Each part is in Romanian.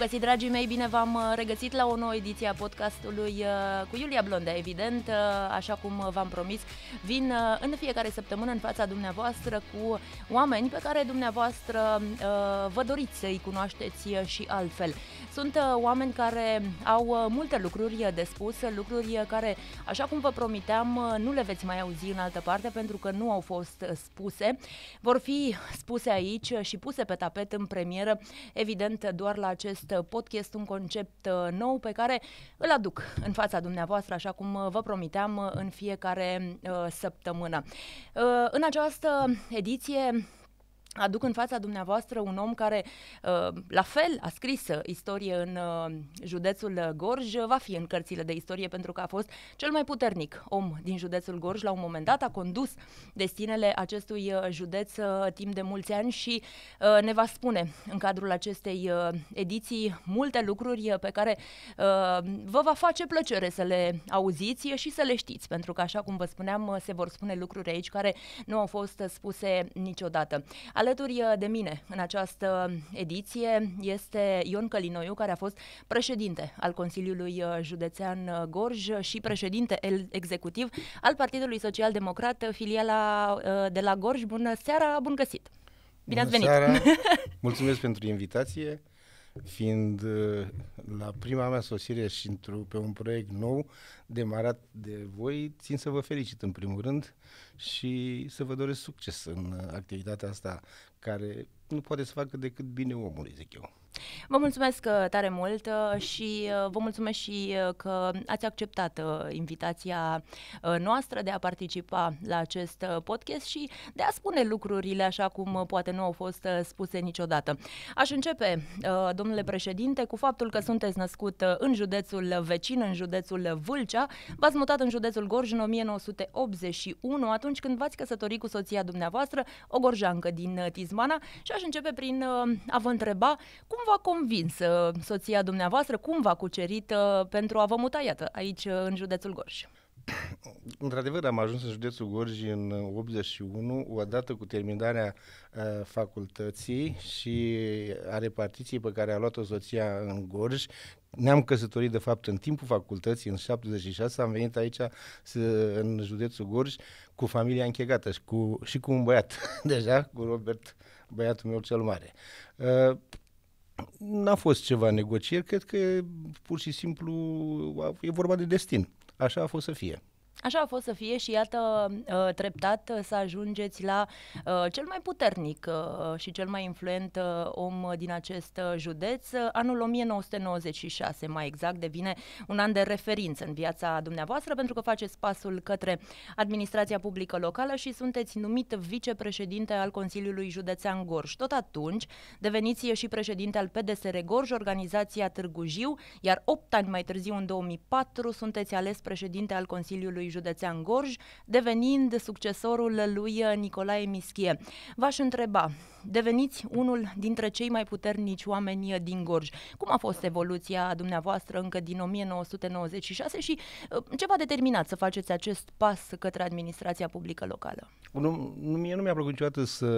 găsit, dragii mei, bine v-am uh, regăsit la o nouă ediție a podcastului uh, cu Iulia Blonda, evident, uh, așa cum v-am promis. Vin în fiecare săptămână în fața dumneavoastră cu oameni pe care dumneavoastră vă doriți să-i cunoașteți și altfel. Sunt oameni care au multe lucruri de spus, lucruri care, așa cum vă promiteam, nu le veți mai auzi în altă parte pentru că nu au fost spuse. Vor fi spuse aici și puse pe tapet în premieră, evident, doar la acest acest uh, podcast, un concept uh, nou pe care îl aduc în fața dumneavoastră, așa cum uh, vă promiteam, în fiecare săptămână. În această ediție aduc în fața dumneavoastră un om care, uh, la fel, a scris uh, istorie în uh, județul Gorj, va fi în cărțile de istorie pentru că a fost cel mai puternic om din județul Gorj. La un moment dat a condus destinele acestui județ timp de mulți ani și ne va spune în cadrul acestei ediții multe lucruri pe care vă va face plăcere să le auziți și să le știți, pentru că, așa cum vă spuneam, se vor spune lucruri aici care nu au fost spuse niciodată. Alături uh, de mine în această ediție este Ion Călinoiu, care a fost președinte al Consiliului uh, Județean uh, Gorj și președinte executiv al Partidului Social Democrat, filiala de la Gorj. Bună seara, bun găsit! Bine Bună ați venit! Seara. Mulțumesc pentru invitație fiind uh, la prima mea sosire și într pe un proiect nou demarat de voi, țin să vă felicit în primul rând și să vă doresc succes în uh, activitatea asta care nu poate să facă decât bine omului, zic eu. Vă mulțumesc uh, tare mult uh, și uh, vă mulțumesc și că ați acceptat invitația noastră de a participa la acest podcast și de a spune lucrurile așa cum poate nu au fost spuse niciodată. Aș începe, domnule președinte, cu faptul că sunteți născut în județul vecin, în județul Vâlcea, v-ați mutat în județul Gorj în 1981, atunci când v-ați căsătorit cu soția dumneavoastră, o gorjancă din Tizmana și aș începe prin a vă întreba cum cum v-a convins uh, soția dumneavoastră, cum v-a cucerit uh, pentru a vă muta, iată, aici uh, în județul Gorj? Într-adevăr, am ajuns în județul Gorj în 81, odată cu terminarea uh, facultății și a repartiției pe care a luat-o soția în Gorj. Ne-am căsătorit, de fapt, în timpul facultății, în 76, am venit aici să, în județul Gorj cu familia închegată și cu, și cu un băiat, deja, cu Robert, băiatul meu cel mare. Uh, N-a fost ceva negocieri, cred că pur și simplu e vorba de destin. Așa a fost să fie. Așa a fost să fie și iată uh, treptat uh, să ajungeți la uh, cel mai puternic și cel mai influent om din acest județ. Anul 1996 mai exact devine un an de referință în viața dumneavoastră pentru că faceți pasul către administrația publică locală și sunteți numit vicepreședinte al Consiliului Județean Gorj. Tot atunci deveniți și președinte al PDSR Gorj, organizația Târgu Jiu, iar 8 ani mai târziu, în 2004, sunteți ales președinte al Consiliului lui Județean Gorj, devenind succesorul lui uh, Nicolae Mischie. V-aș întreba, deveniți unul dintre cei mai puternici oameni uh, din Gorj. Cum a fost evoluția dumneavoastră încă din 1996 și uh, ce v-a determinat să faceți acest pas către administrația publică locală? Nu, nu, mie nu mi-a plăcut niciodată să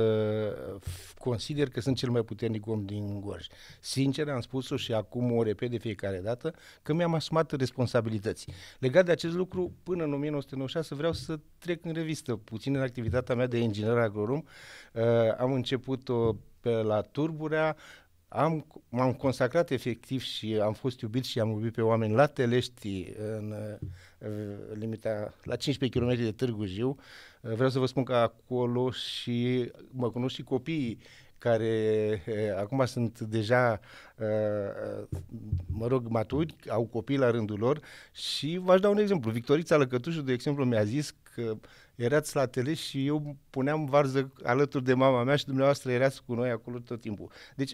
consider că sunt cel mai puternic om din Gorj. Sincer, am spus-o și acum o repet de fiecare dată, că mi-am asumat responsabilități. Legat de acest lucru, până în în 1996 vreau să trec în revistă puțin în activitatea mea de inginer agronom. Uh, am început-o pe la Turburea, am, m-am consacrat efectiv și am fost iubit și am iubit pe oameni la Telești, în, în uh, limita, la 15 km de Târgu Jiu. Uh, vreau să vă spun că acolo și mă cunosc și copiii care acum sunt deja, mă rog, maturi, au copii la rândul lor și v-aș da un exemplu. Victorița Lăcătușu, de exemplu, mi-a zis că erați la tele și eu puneam varză alături de mama mea și dumneavoastră erați cu noi acolo tot timpul. Deci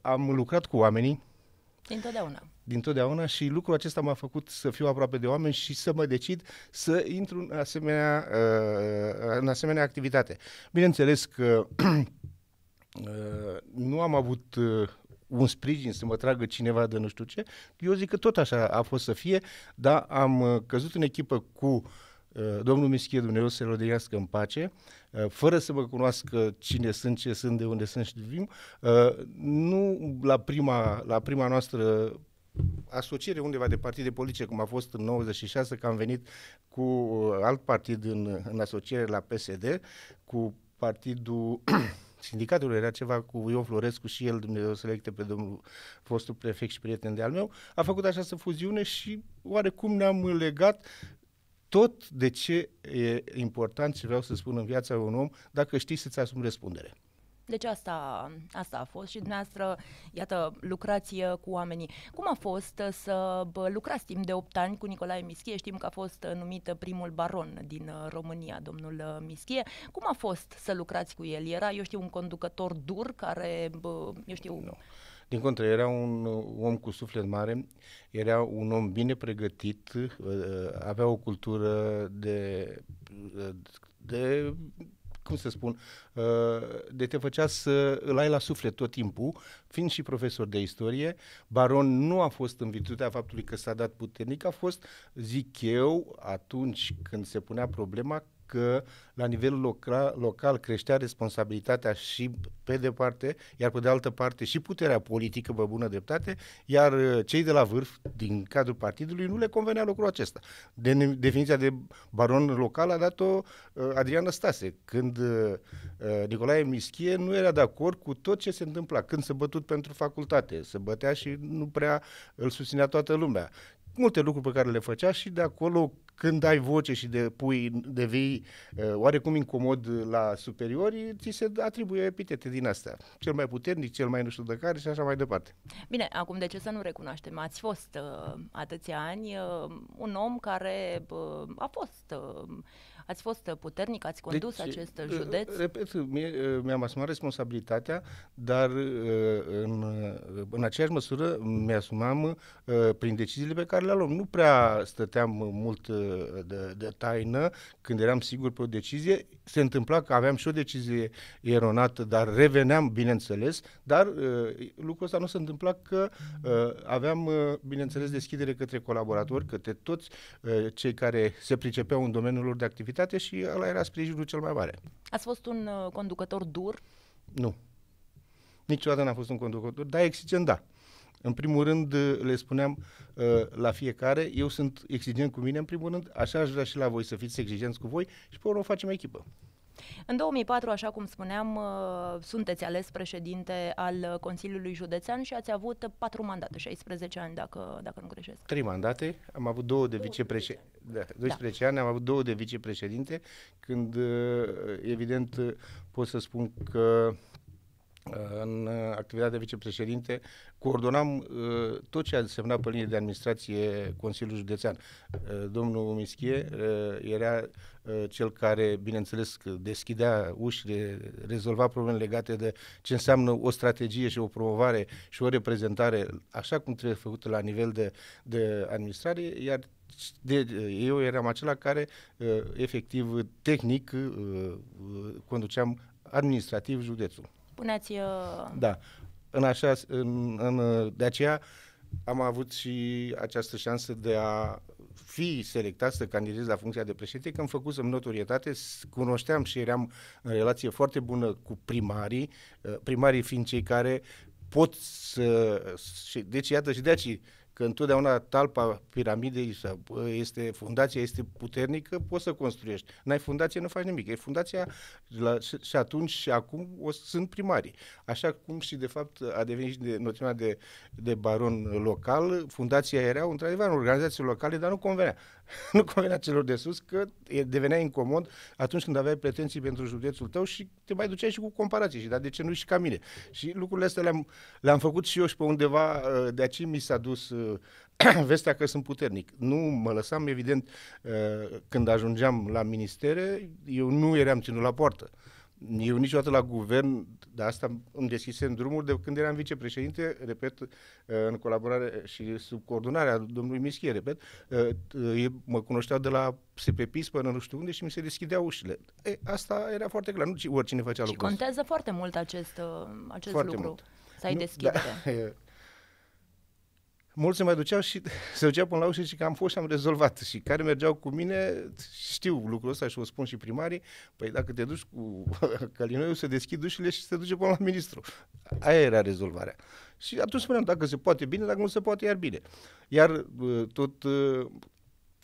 am lucrat cu oamenii, Dintotdeauna. Dintotdeauna și lucrul acesta m-a făcut să fiu aproape de oameni și să mă decid să intru în asemenea, în asemenea activitate. Bineînțeles că Ă, nu am avut ă, un sprijin să mă tragă cineva de nu știu ce. Eu zic că tot așa a fost să fie, dar am ă, căzut în echipă cu domnul Mischie, Dumnezeu să-l odihnească în pace, fără să mă cunoască cine sunt, ce sunt, de unde sunt și de vin. Nu la prima, la prima noastră asociere undeva de partide politice, cum a fost în 96, că am venit cu alt partid în, în asociere la PSD, cu partidul sindicatul era ceva cu Ion Florescu și el, Dumnezeu să lecte pe domnul fostul prefect și prieten de-al meu, a făcut această fuziune și oarecum ne-am legat tot de ce e important ce vreau să spun în viața un om, dacă știi să-ți asumi răspundere. Deci asta, asta a fost și dumneavoastră, iată, lucrați uh, cu oamenii. Cum a fost uh, să lucrați timp de 8 ani cu Nicolae Mischie? Știm că a fost uh, numit primul baron din România, domnul Mischie. Cum a fost să lucrați cu el? Era, eu știu, un conducător dur care, eu știu... Nu. Din contră, era un om cu suflet mare, era un om bine pregătit, avea o cultură de, de cum să spun, uh, de te făcea să îl ai la suflet tot timpul, fiind și profesor de istorie, Baron nu a fost în virtutea faptului că s-a dat puternic, a fost, zic eu, atunci când se punea problema, că la nivel local, local creștea responsabilitatea și pe de parte, iar pe de altă parte și puterea politică pe bună dreptate, iar uh, cei de la vârf din cadrul partidului nu le convenea lucrul acesta. De, definiția de baron local a dat-o uh, Adrian Stase, când uh, Nicolae Mischie nu era de acord cu tot ce se întâmpla, când se bătut pentru facultate, se bătea și nu prea îl susținea toată lumea multe lucruri pe care le făcea și de acolo când ai voce și de pui, devii uh, oarecum incomod la superiori, ți se atribuie epitete din astea. Cel mai puternic, cel mai nu știu de care și așa mai departe. Bine, acum de ce să nu recunoaștem? Ați fost uh, atâția ani uh, un om care uh, a fost uh, Ați fost uh, puternic, ați deci, condus deci, acest uh, uh, județ? Repet, mi-am asumat responsabilitatea, dar în, în aceeași măsură mi-asumam prin deciziile pe care le luam. Nu prea stăteam mult de, de taină când eram sigur pe o decizie. Se întâmpla că aveam și o decizie eronată, dar reveneam, bineînțeles, dar lucrul ăsta nu se întâmpla că aveam, bineînțeles, deschidere către colaboratori, către toți cei care se pricepeau în domeniul lor de activitate universitate și ăla era sprijinul cel mai mare. Ați fost un uh, conducător dur? Nu. Niciodată n-am fost un conducător, dar exigent da. În primul rând, uh, le spuneam uh, la fiecare, eu sunt exigent cu mine, în primul rând, așa aș vrea și la voi să fiți exigenți cu voi și pe urmă facem echipă. În 2004, așa cum spuneam, uh, sunteți ales președinte al Consiliului Județean și ați avut patru mandate, 16 ani, dacă, dacă nu greșesc. Trei mandate, am avut două de vicepreședinte. Da, 12 da. ani am avut două de vicepreședinte, când, uh, evident, uh, pot să spun că Uh, în uh, activitatea de vicepreședinte, coordonam uh, tot ce a însemnat pe linie de administrație Consiliul Județean. Domnul Mischie era cel care, bineînțeles, deschidea ușile, rezolva probleme legate de ce înseamnă o strategie și o promovare și o reprezentare, așa cum trebuie făcută la nivel de, de administrare, iar de, eu eram acela care, efectiv, tehnic, conduceam administrativ județul spuneați... Uh... Da. În așa, în, în, de aceea am avut și această șansă de a fi selectat să candidez la funcția de președinte, că am făcut să notorietate, cunoșteam și eram în relație foarte bună cu primarii, uh, primarii fiind cei care pot să... Și, deci, iată, și de aici că întotdeauna talpa piramidei este, fundația este puternică, poți să construiești. N-ai fundație, nu faci nimic. E fundația la, și atunci și acum o, sunt primarii. Așa cum și de fapt a devenit și de, noțiunea de, de baron local, fundația era într-adevăr în organizație locale, dar nu convenea. nu convenea celor de sus, că devenea incomod atunci când aveai pretenții pentru județul tău și te mai duceai și cu comparații și dar de ce nu și ca mine. Și lucrurile astea le-am, le-am făcut și eu și pe undeva, uh, de aici mi s-a dus uh, vestea că sunt puternic. Nu mă lăsam, evident, uh, când ajungeam la ministere, eu nu eram ținut la poartă. Eu niciodată la guvern, de asta îmi deschisem drumul de când eram vicepreședinte, repet, uh, în colaborare și sub coordonarea domnului Mischie, repet, uh, mă cunoșteau de la SPPIS până nu știu unde și mi se deschideau ușile. E, asta era foarte clar, nu oricine făcea lucrul Și contează foarte mult acest, uh, acest foarte lucru, mult. să ai nu, deschidere. Da, mulți se mai duceau și se duceau până la ușă și că am fost și am rezolvat. Și care mergeau cu mine știu lucrul ăsta și o spun și primarii, păi dacă te duci cu calinoiul se deschid ușile și se duce până la ministru. Aia era rezolvarea. Și atunci spuneam, dacă se poate bine, dacă nu se poate, iar bine. Iar uh, tot uh,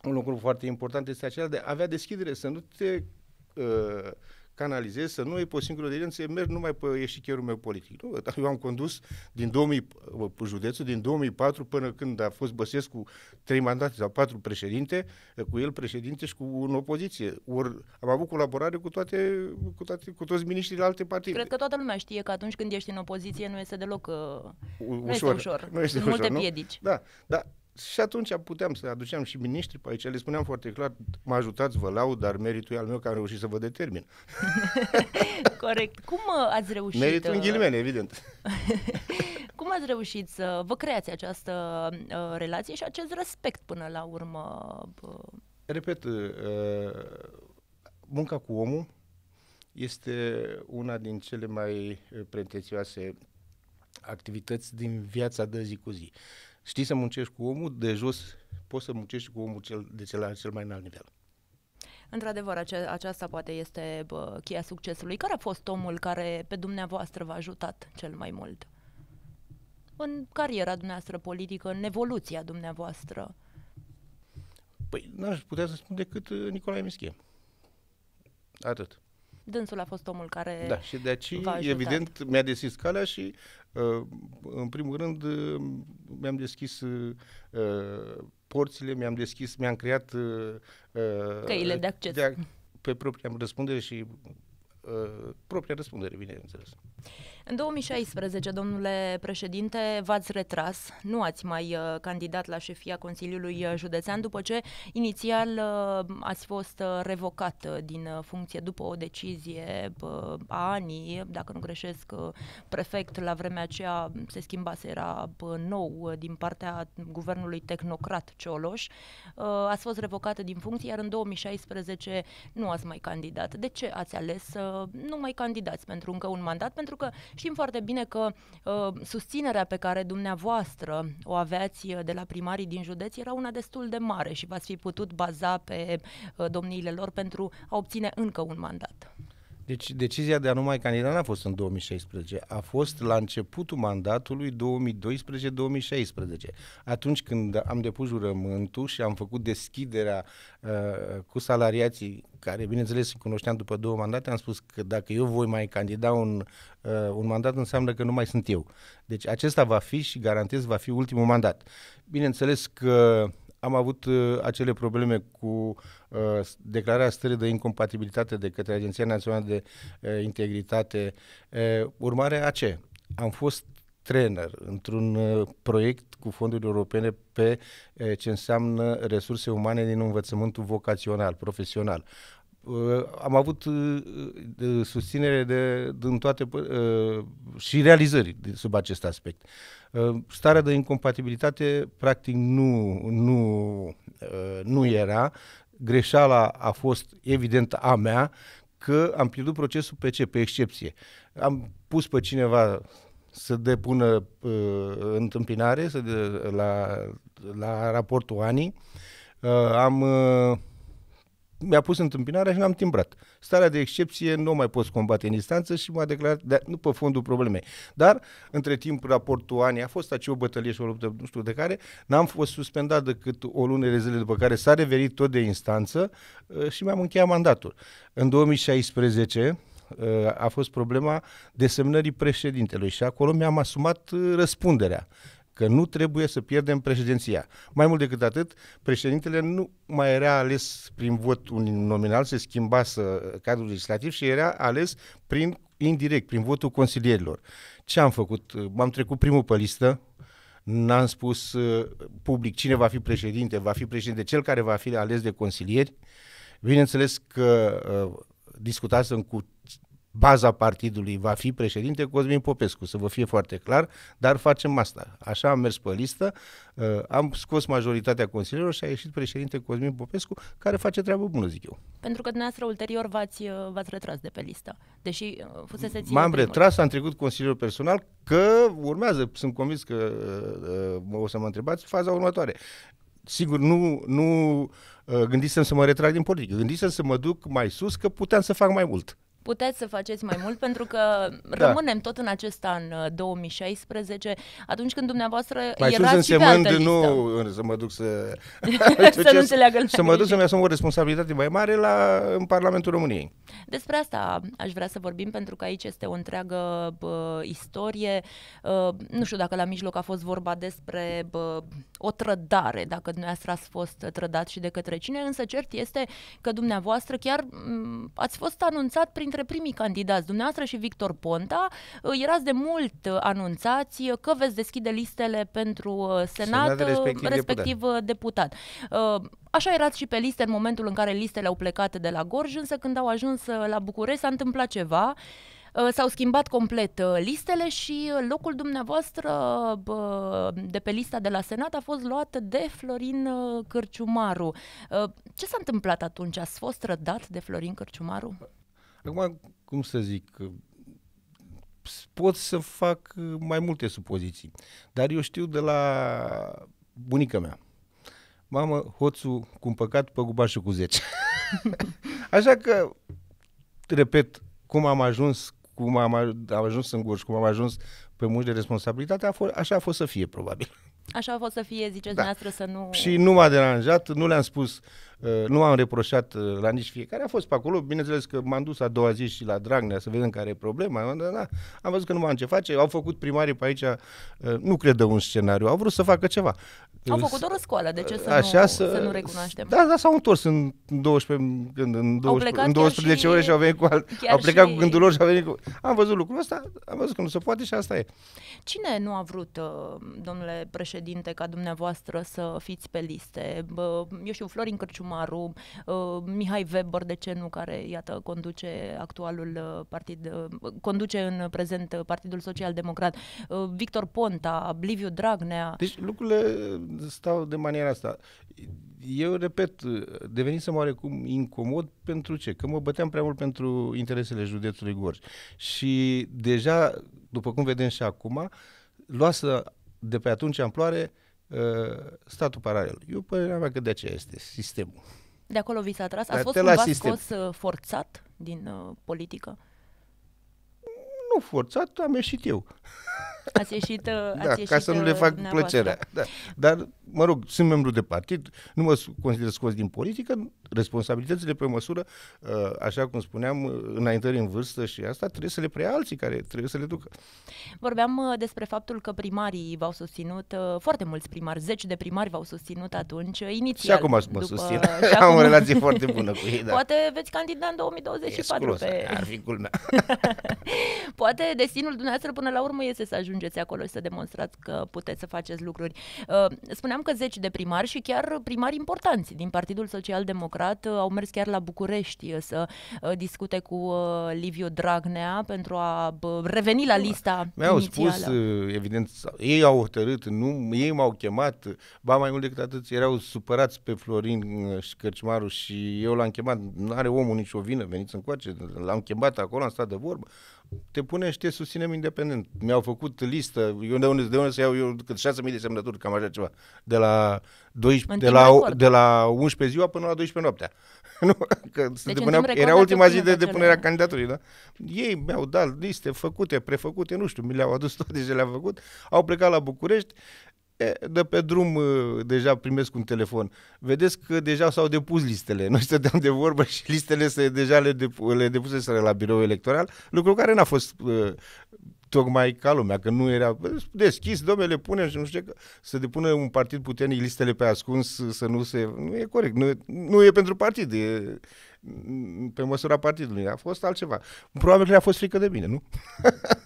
un lucru foarte important este acela de a avea deschidere, să nu te uh, canalizez, să nu e pe o singură dirigență, merg numai pe eșichierul meu politic. Nu, dar eu am condus din 2000, județul din 2004 până când a fost Băsescu trei mandate sau patru președinte, cu el președinte și cu un opoziție. Or, am avut colaborare cu, toate, cu, toate, cu toți miniștrii de alte partide. Cred că toată lumea știe că atunci când ești în opoziție nu este deloc uh, ușor. Nu este ușor. Nu este Sunt ușor, multe nu? piedici. Da, da și atunci puteam să aduceam și miniștri pe aici, le spuneam foarte clar, mă ajutați, vă laud, dar meritul e al meu că am reușit să vă determin. Corect. Cum uh, ați reușit? Meritul în uh, ghilimele, evident. Cum ați reușit să vă creați această uh, relație și acest respect până la urmă? Uh? Repet, uh, munca cu omul este una din cele mai pretențioase activități din viața de zi cu zi. Uh, știi să muncești cu omul de jos, poți să muncești cu omul cel, de cel, cel mai înalt nivel. Într-adevăr, ace- aceasta poate este bă, cheia succesului. Care a fost omul care pe dumneavoastră v-a ajutat cel mai mult? În cariera dumneavoastră politică, în evoluția dumneavoastră? Păi n-aș putea să spun decât uh, Nicolae Mischie. Atât dânsul a fost omul care Da, și de aici, evident, mi-a deschis calea și, uh, în primul rând, uh, mi-am deschis uh, porțile, mi-am deschis, mi-am creat uh, uh căile de acces. De a, pe propria răspundere și uh, propria răspundere, bineînțeles. În 2016, domnule președinte, v-ați retras, nu ați mai uh, candidat la șefia Consiliului uh, Județean după ce inițial uh, ați fost uh, revocat uh, din uh, funcție după o decizie a anii, dacă nu greșesc, prefect la vremea aceea se schimbase, era nou din partea guvernului tehnocrat Cioloș. Ați fost revocată din funcție, iar în 2016 nu ați mai candidat. De ce ați ales să nu mai candidați pentru încă un mandat? Pentru că Știm foarte bine că uh, susținerea pe care dumneavoastră o aveați ă, de la primarii din județ era una destul de mare și v-ați fi putut baza pe uh, domniile lor pentru a obține încă un mandat. Deci decizia de a nu mai candida n-a fost în 2016, a fost la începutul mandatului 2012-2016, atunci când am depus jurământul și am făcut deschiderea uh, cu salariații, care bineînțeles îi cunoșteam după două mandate, am spus că dacă eu voi mai candida un, uh, un mandat înseamnă că nu mai sunt eu. Deci acesta va fi și garantez va fi ultimul mandat. Bineînțeles că uh, am avut uh, acele probleme cu uh, declararea stării de incompatibilitate de către Agenția Națională de uh, Integritate. Uh, urmare a ce? Am fost trainer într-un uh, proiect cu fonduri europene pe uh, ce înseamnă resurse umane din învățământul vocațional, profesional. Uh, am avut uh, susținere de, din toate uh, și realizări sub acest aspect. Starea de incompatibilitate practic nu, nu, nu era. Greșeala a fost evident a mea că am pierdut procesul pe ce? Pe excepție. Am pus pe cineva să depună întâmpinare să de, la, la raportul ANI. am mi-a pus întâmpinarea și n-am timbrat. Starea de excepție nu o mai poți combate în instanță și m-a declarat, de, nu pe fondul problemei. Dar, între timp, raportul anii a fost acea bătălie și o luptă, nu știu de care, n-am fost suspendat decât o lună de zile după care s-a revenit tot de instanță uh, și mi-am încheiat mandatul. În 2016, uh, a fost problema desemnării președintelui și acolo mi-am asumat uh, răspunderea că nu trebuie să pierdem președinția. Mai mult decât atât, președintele nu mai era ales prin vot nominal, se schimba să, cadrul legislativ și era ales prin indirect, prin votul consilierilor. Ce am făcut? M-am trecut primul pe listă, n-am spus uh, public cine va fi președinte, va fi președinte cel care va fi ales de consilieri. Bineînțeles că uh, discutasem cu baza partidului va fi președinte Cosmin Popescu, să vă fie foarte clar, dar facem asta. Așa am mers pe listă, uh, am scos majoritatea consilierilor și a ieșit președinte Cosmin Popescu, care face treabă bună, zic eu. Pentru că dumneavoastră ulterior v-ați, uh, v-ați retras de pe listă, deși uh, fuseseți... M-am primul. retras, am trecut consilierul personal, că urmează, sunt convins că o să mă întrebați, faza următoare sigur, nu, nu gândisem să mă retrag din politică. Gândisem să mă duc mai sus, că puteam să fac mai mult puteți să faceți mai mult pentru că da. rămânem tot în acest an 2016, uh, atunci când dumneavoastră mai erați și pe altă listă. nu să mă duc să... să nu înțeleagă Să mă duc să-mi asum o responsabilitate mai mare la, în Parlamentul României. Despre asta aș vrea să vorbim pentru că aici este o întreagă bă, istorie. Bă, uh, nu știu dacă la mijloc a fost vorba despre bă, o trădare, dacă dumneavoastră ați fost trădat și de către cine, însă cert este că dumneavoastră chiar m- ați fost anunțat printre dintre primii candidați, dumneavoastră și Victor Ponta, uh, erați de mult uh, anunțați că veți deschide listele pentru uh, Senat, Senat respectiv, respectiv deputat. deputat. Așa erați și pe liste în momentul în care listele au plecat de la Gorj, însă când au ajuns la București s-a întâmplat ceva s-au schimbat complet listele și locul dumneavoastră de pe lista de la Senat a fost luat de Florin Cârciumaru. Ce s-a întâmplat atunci? Ați fost rădat de Florin Cârciumaru? Acum, cum să zic, pot să fac mai multe supoziții, dar eu știu de la bunica mea. Mamă, hoțul cu păcat, gubașul cu 10. Așa că, repet, cum am ajuns cum am, am ajuns în Gorj, cum am ajuns pe muși de responsabilitate, a fost, așa a fost să fie, probabil. Așa a fost să fie, ziceți da. să nu... Și nu m-a deranjat, nu le-am spus, uh, nu m-am reproșat uh, la nici fiecare. A fost pe acolo, bineînțeles că m-am dus a doua zi și la Dragnea să vedem care e problema. da, am văzut că nu am ce face. Au făcut primarii pe aici, uh, nu cred un scenariu, au vrut să facă ceva. Au făcut o răscoală, de ce să, Așa nu, să, să nu recunoaștem? Da, da, s-au întors în 12, în 12, în 12 și, ore și au venit cu alt, au plecat și... cu gândul lor și au venit cu... Am văzut lucrul ăsta, am văzut că nu se poate și asta e. Cine nu a vrut, domnule președinte, președinte ca dumneavoastră să fiți pe liste. Eu știu, Florin Cărciumaru, ă, Mihai Weber, de ce nu, care, iată, conduce actualul ă, partid, ă, conduce în prezent Partidul Social Democrat, Victor Ponta, Bliviu Dragnea. Deci lucrurile stau de maniera asta. Eu repet, devenisem oarecum incomod pentru ce? Că mă băteam prea mult pentru interesele județului Gorj. Și deja, după cum vedem și acum, luasă de pe atunci amploare uh, statul paralel. Eu părerea mea că de aceea este sistemul. De acolo vi s-a tras? Ați fost cumva scos uh, forțat din uh, politică? Nu forțat, am ieșit eu. Ați ieșit, uh, da, ați ieșit ca să nu le uh, fac plăcerea. Da. Dar, mă rog, sunt membru de partid, nu mă consider scos din politică, responsabilitățile pe măsură, uh, așa cum spuneam, uh, înaintări în vârstă și asta trebuie să le preia alții care trebuie să le ducă. Vorbeam uh, despre faptul că primarii v-au susținut, foarte mulți primari, zeci de primari v-au susținut atunci, inițial. Și acum mă după, susțin, și acum... am o relație foarte bună cu ei. Da. Poate veți candida în 2024. E pe... ar fi culmea. Poate destinul dumneavoastră până la urmă este să ajungeți acolo și să demonstrați că puteți să faceți lucruri. Spuneam că zeci de primari și chiar primari importanți din Partidul Social Democrat lucrat, uh, au mers chiar la București uh, să uh, discute cu Liviu Dragnea pentru a reveni la lista Mi-au inițială. spus, evident, ei au hotărât, nu, ei m-au chemat, ba mai mult decât atât, erau supărați pe Florin și Cărcimaru și eu l-am chemat, nu are omul nicio vină, veniți încoace, l-am chemat acolo, am stat de vorbă, te pune și te susținem independent. Mi-au făcut listă, eu de unde, de unde să iau eu cât 6.000 de semnături, cam așa ceva, de la, 12, de la, de la 11 ziua până la 12 noaptea. nu, că se deci depunea, era ultima zi de depunere a candidaturii, da? Ei mi-au dat liste făcute, prefăcute, nu știu, mi le-au adus toate ce le au făcut, au plecat la București, E, de pe drum deja primesc un telefon. Vedeți că deja s-au depus listele. Noi stăteam de vorbă și listele se, deja le, depu, le depuseseră la birou electoral, lucru care n-a fost uh, tocmai ca lumea, că nu era deschis, domnule, pune și nu știu ce, să depună un partid puternic listele pe ascuns, să nu se... Nu e corect, nu nu e pentru partid, e pe măsura partidului, a fost altceva. Probabil că le-a fost frică de mine, nu?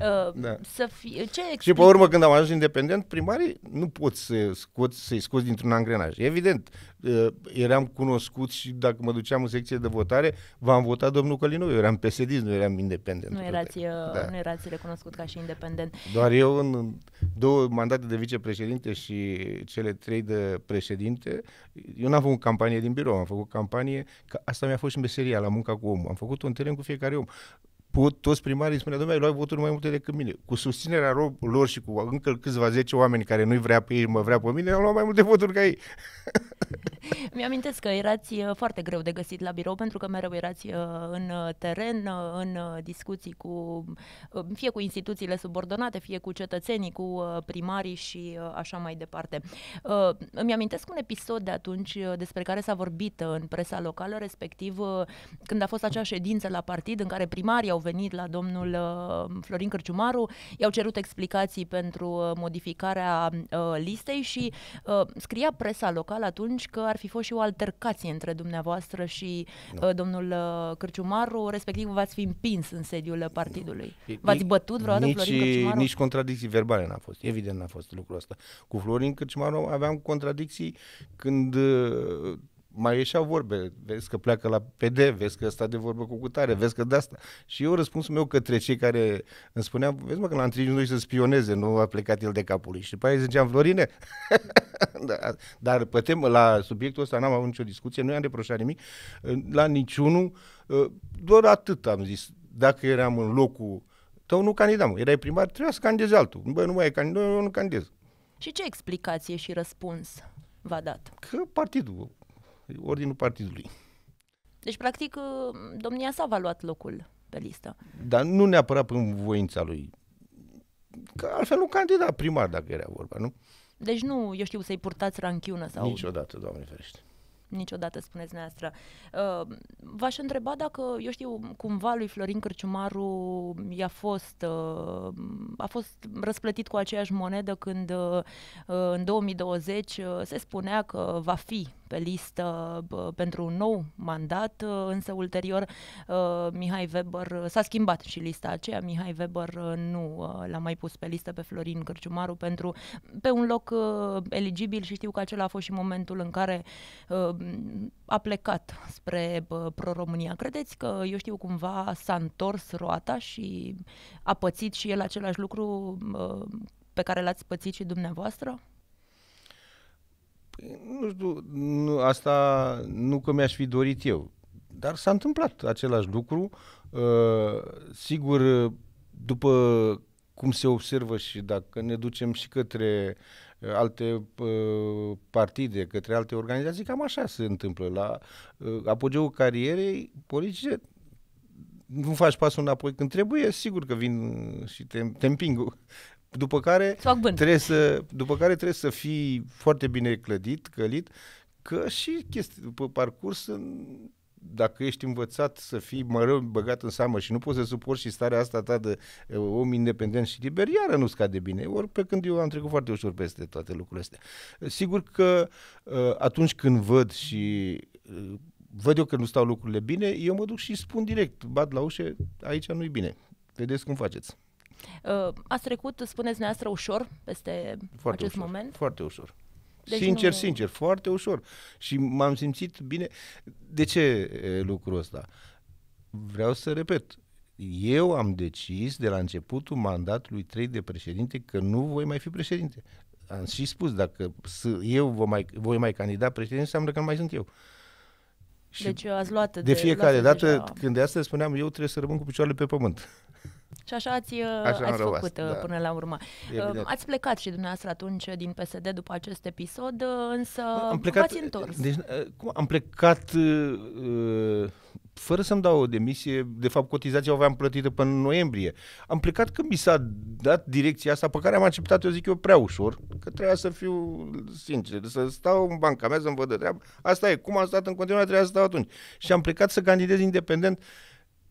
Uh, da. Să fie, ce explic? și pe urmă, când am ajuns independent, primarii nu pot să scoți, să-i scoți dintr-un angrenaj. Evident, uh, eram cunoscut și dacă mă duceam în secție de votare, v-am votat domnul Călinu, eu eram psd nu eram independent. Nu erați, uh, da. nu erați recunoscut ca și independent. Doar eu, în două mandate de vicepreședinte și cele trei de președinte, eu n-am făcut campanie din birou, am făcut campanie, că asta mi-a fost și meseria la munca cu omul. Am făcut un teren cu fiecare om put toți primarii spunea, domnule, luai voturi mai multe decât mine. Cu susținerea lor și cu încă câțiva zece oameni care nu-i vrea pe ei, mă vrea pe mine, au luat mai multe voturi ca ei. Mi-amintesc că erați uh, foarte greu de găsit la birou pentru că mereu erați uh, în uh, teren, în discuții cu, fie cu instituțiile subordonate, fie cu cetățenii, cu primarii și așa mai departe. Îmi amintesc un episod de atunci despre care s-a vorbit în presa locală, respectiv când a fost acea ședință la partid în care primarii au venit la domnul uh, Florin Cârciumaru, i-au cerut explicații pentru uh, modificarea uh, listei și scria presa locală atunci că ar fi fost și o altercație între dumneavoastră și nu. domnul Cârciumaru, respectiv v-ați fi împins în sediul partidului. V-ați bătut vreodată nici, Florin Cârciumaru? Nici contradicții verbale n-a fost, evident n-a fost lucrul ăsta. Cu Florin Cârciumaru aveam contradicții când mai ieșeau vorbe, vezi că pleacă la PD, vezi că sta de vorbă cu cutare, vezi că de asta. Și eu răspunsul meu către cei care îmi spuneam, vezi mă că l-am trimis noi să spioneze, nu a plecat el de capul lui. Și după aia ziceam, Florine, da, dar pe tem, la subiectul ăsta n-am avut nicio discuție, nu i-am reproșat nimic, la niciunul, uh, doar atât am zis, dacă eram în locul tău, nu candidam, erai primar, trebuia să candidezi altul, bă, nu mai e candidat, eu nu candidez. Și ce explicație și răspuns v-a dat? Că partidul ordinul partidului. Deci, practic, uh, domnia sa v-a luat locul pe listă. Dar nu neapărat prin voința lui. Că altfel nu candida primar, dacă era vorba, nu? Deci nu, eu știu, să-i purtați ranchiună sau... Niciodată, Doamne ferește niciodată, spuneți noastră. Uh, v-aș întreba dacă, eu știu, cumva lui Florin Cârciumaru i-a fost, uh, a fost răsplătit cu aceeași monedă când uh, în 2020 uh, se spunea că va fi pe listă pentru un nou mandat, uh, însă ulterior uh, Mihai Weber uh, s-a schimbat și lista aceea. Mihai Weber nu l-a mai pus pe listă pe Florin Cârciumaru pentru pe un loc eligibil și știu că acela a fost și momentul în care a plecat spre Pro-România. Credeți că, eu știu, cumva s-a întors roata și a pățit și el același lucru pe care l-ați pățit și dumneavoastră? Nu știu, nu, asta nu că mi-aș fi dorit eu, dar s-a întâmplat același lucru. Uh, sigur, după cum se observă și dacă ne ducem și către uh, alte uh, partide, către alte organizații, cam așa se întâmplă. La uh, apogeul carierei politice nu faci pasul înapoi când trebuie, sigur că vin și te, te împing după care, trebuie să, după care trebuie să fii foarte bine clădit, călit, că și chestii, după parcurs, dacă ești învățat să fii mereu băgat în seamă și nu poți să suporți și starea asta ta de om independent și liber, iară nu scade bine. Ori pe când eu am trecut foarte ușor peste toate lucrurile astea. Sigur că atunci când văd și văd eu că nu stau lucrurile bine, eu mă duc și spun direct, bat la ușă, aici nu-i bine. Vedeți cum faceți. Uh, ați trecut, spuneți dumneavoastră, ușor peste foarte acest ușor, moment? Foarte ușor. Deci sincer, nu... sincer, foarte ușor. Și m-am simțit bine. De ce lucrul ăsta? Vreau să repet. Eu am decis de la începutul mandatului 3 de președinte că nu voi mai fi președinte. Am și spus, dacă eu voi mai, voi mai candida președinte, înseamnă că nu mai sunt eu. Și deci ați luat de, de fiecare luat dată, deja... când de asta spuneam, eu trebuie să rămân cu picioarele pe pământ. Și așa ați, uh, așa ați făcut uh, da. până la urmă. Uh, Evident. Ați plecat și dumneavoastră atunci din PSD după acest episod, însă am plecat, v-ați întors. Deci, cum, am plecat uh, fără să-mi dau o demisie, de fapt cotizația o aveam plătită până în noiembrie. Am plecat când mi s-a dat direcția asta pe care am acceptat, eu zic eu, prea ușor, că trebuia să fiu sincer, să stau în banca mea să-mi văd de treabă. Asta e, cum am stat în continuare, trebuia să stau atunci. Și am plecat să candidez independent uh,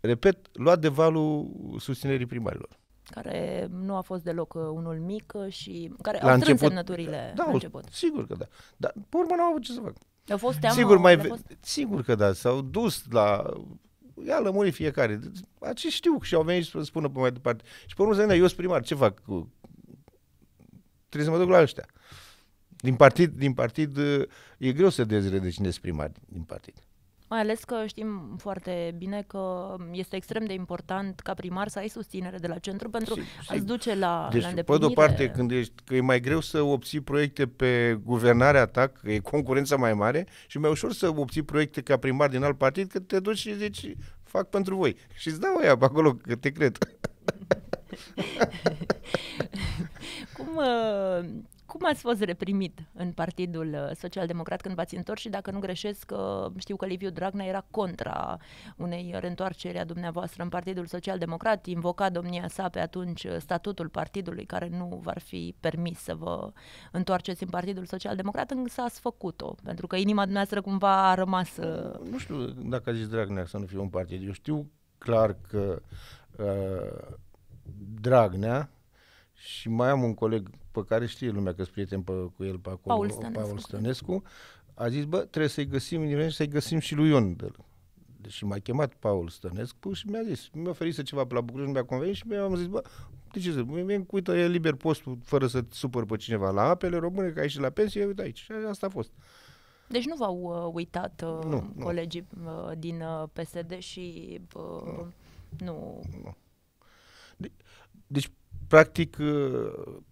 repet, luat de valul susținerii primarilor. Care nu a fost deloc uh, unul mic uh, și care la a strâns semnăturile da, la început. Sigur că da. Dar, pe urmă, nu au avut ce să fac. a fost teamă, sigur, mai ve- fost... sigur că da, s-au dus la ia lămurii fiecare. Acești știu și au venit să spună pe mai departe. Și pe urmă să eu sunt primar, ce fac? Trebuie să mă duc la ăștia. Din partid, din partid uh, e greu să dezi primar din partid mai ales că știm foarte bine că este extrem de important ca primar să ai susținere de la centru pentru a duce la, deci, la îndeplinire. Pe de-o parte, când ești, că e mai greu să obții proiecte pe guvernarea ta, că e concurența mai mare, și mai ușor să obții proiecte ca primar din alt partid, că te duci și zici, fac pentru voi. Și îți dau pe acolo, că te cred. Cum... Uh cum ați fost reprimit în Partidul uh, Social-Democrat când v-ați întors și dacă nu greșesc, uh, știu că Liviu Dragnea era contra unei reîntoarceri a dumneavoastră în Partidul Social-Democrat, invoca domnia sa pe atunci uh, statutul partidului care nu v-ar fi permis să vă întoarceți în Partidul Social-Democrat, însă ați făcut-o, pentru că inima dumneavoastră cumva a rămas... Nu știu dacă a zis Dragnea să nu fie un partid. Eu știu clar că uh, Dragnea și mai am un coleg pe care știe lumea că sunt prieten pe, cu el pe acolo, Paul Stănescu, Paul Stănescu a zis, bă, trebuie să-i găsim, să-i găsim și lui Ion de Deci m-a chemat Paul Stănescu și mi-a zis, mi-a oferit să ceva pe la București, mi-a convenit și mi-am zis, bă, de ce să, mi uite, e liber postul fără să supăr pe cineva la apele române, că aici și la pensie, uite aici. Și asta a fost. Deci nu v-au uh, uitat uh, nu, colegii nu. Uh, din uh, PSD și uh, nu. nu. nu. De- deci practic, uh,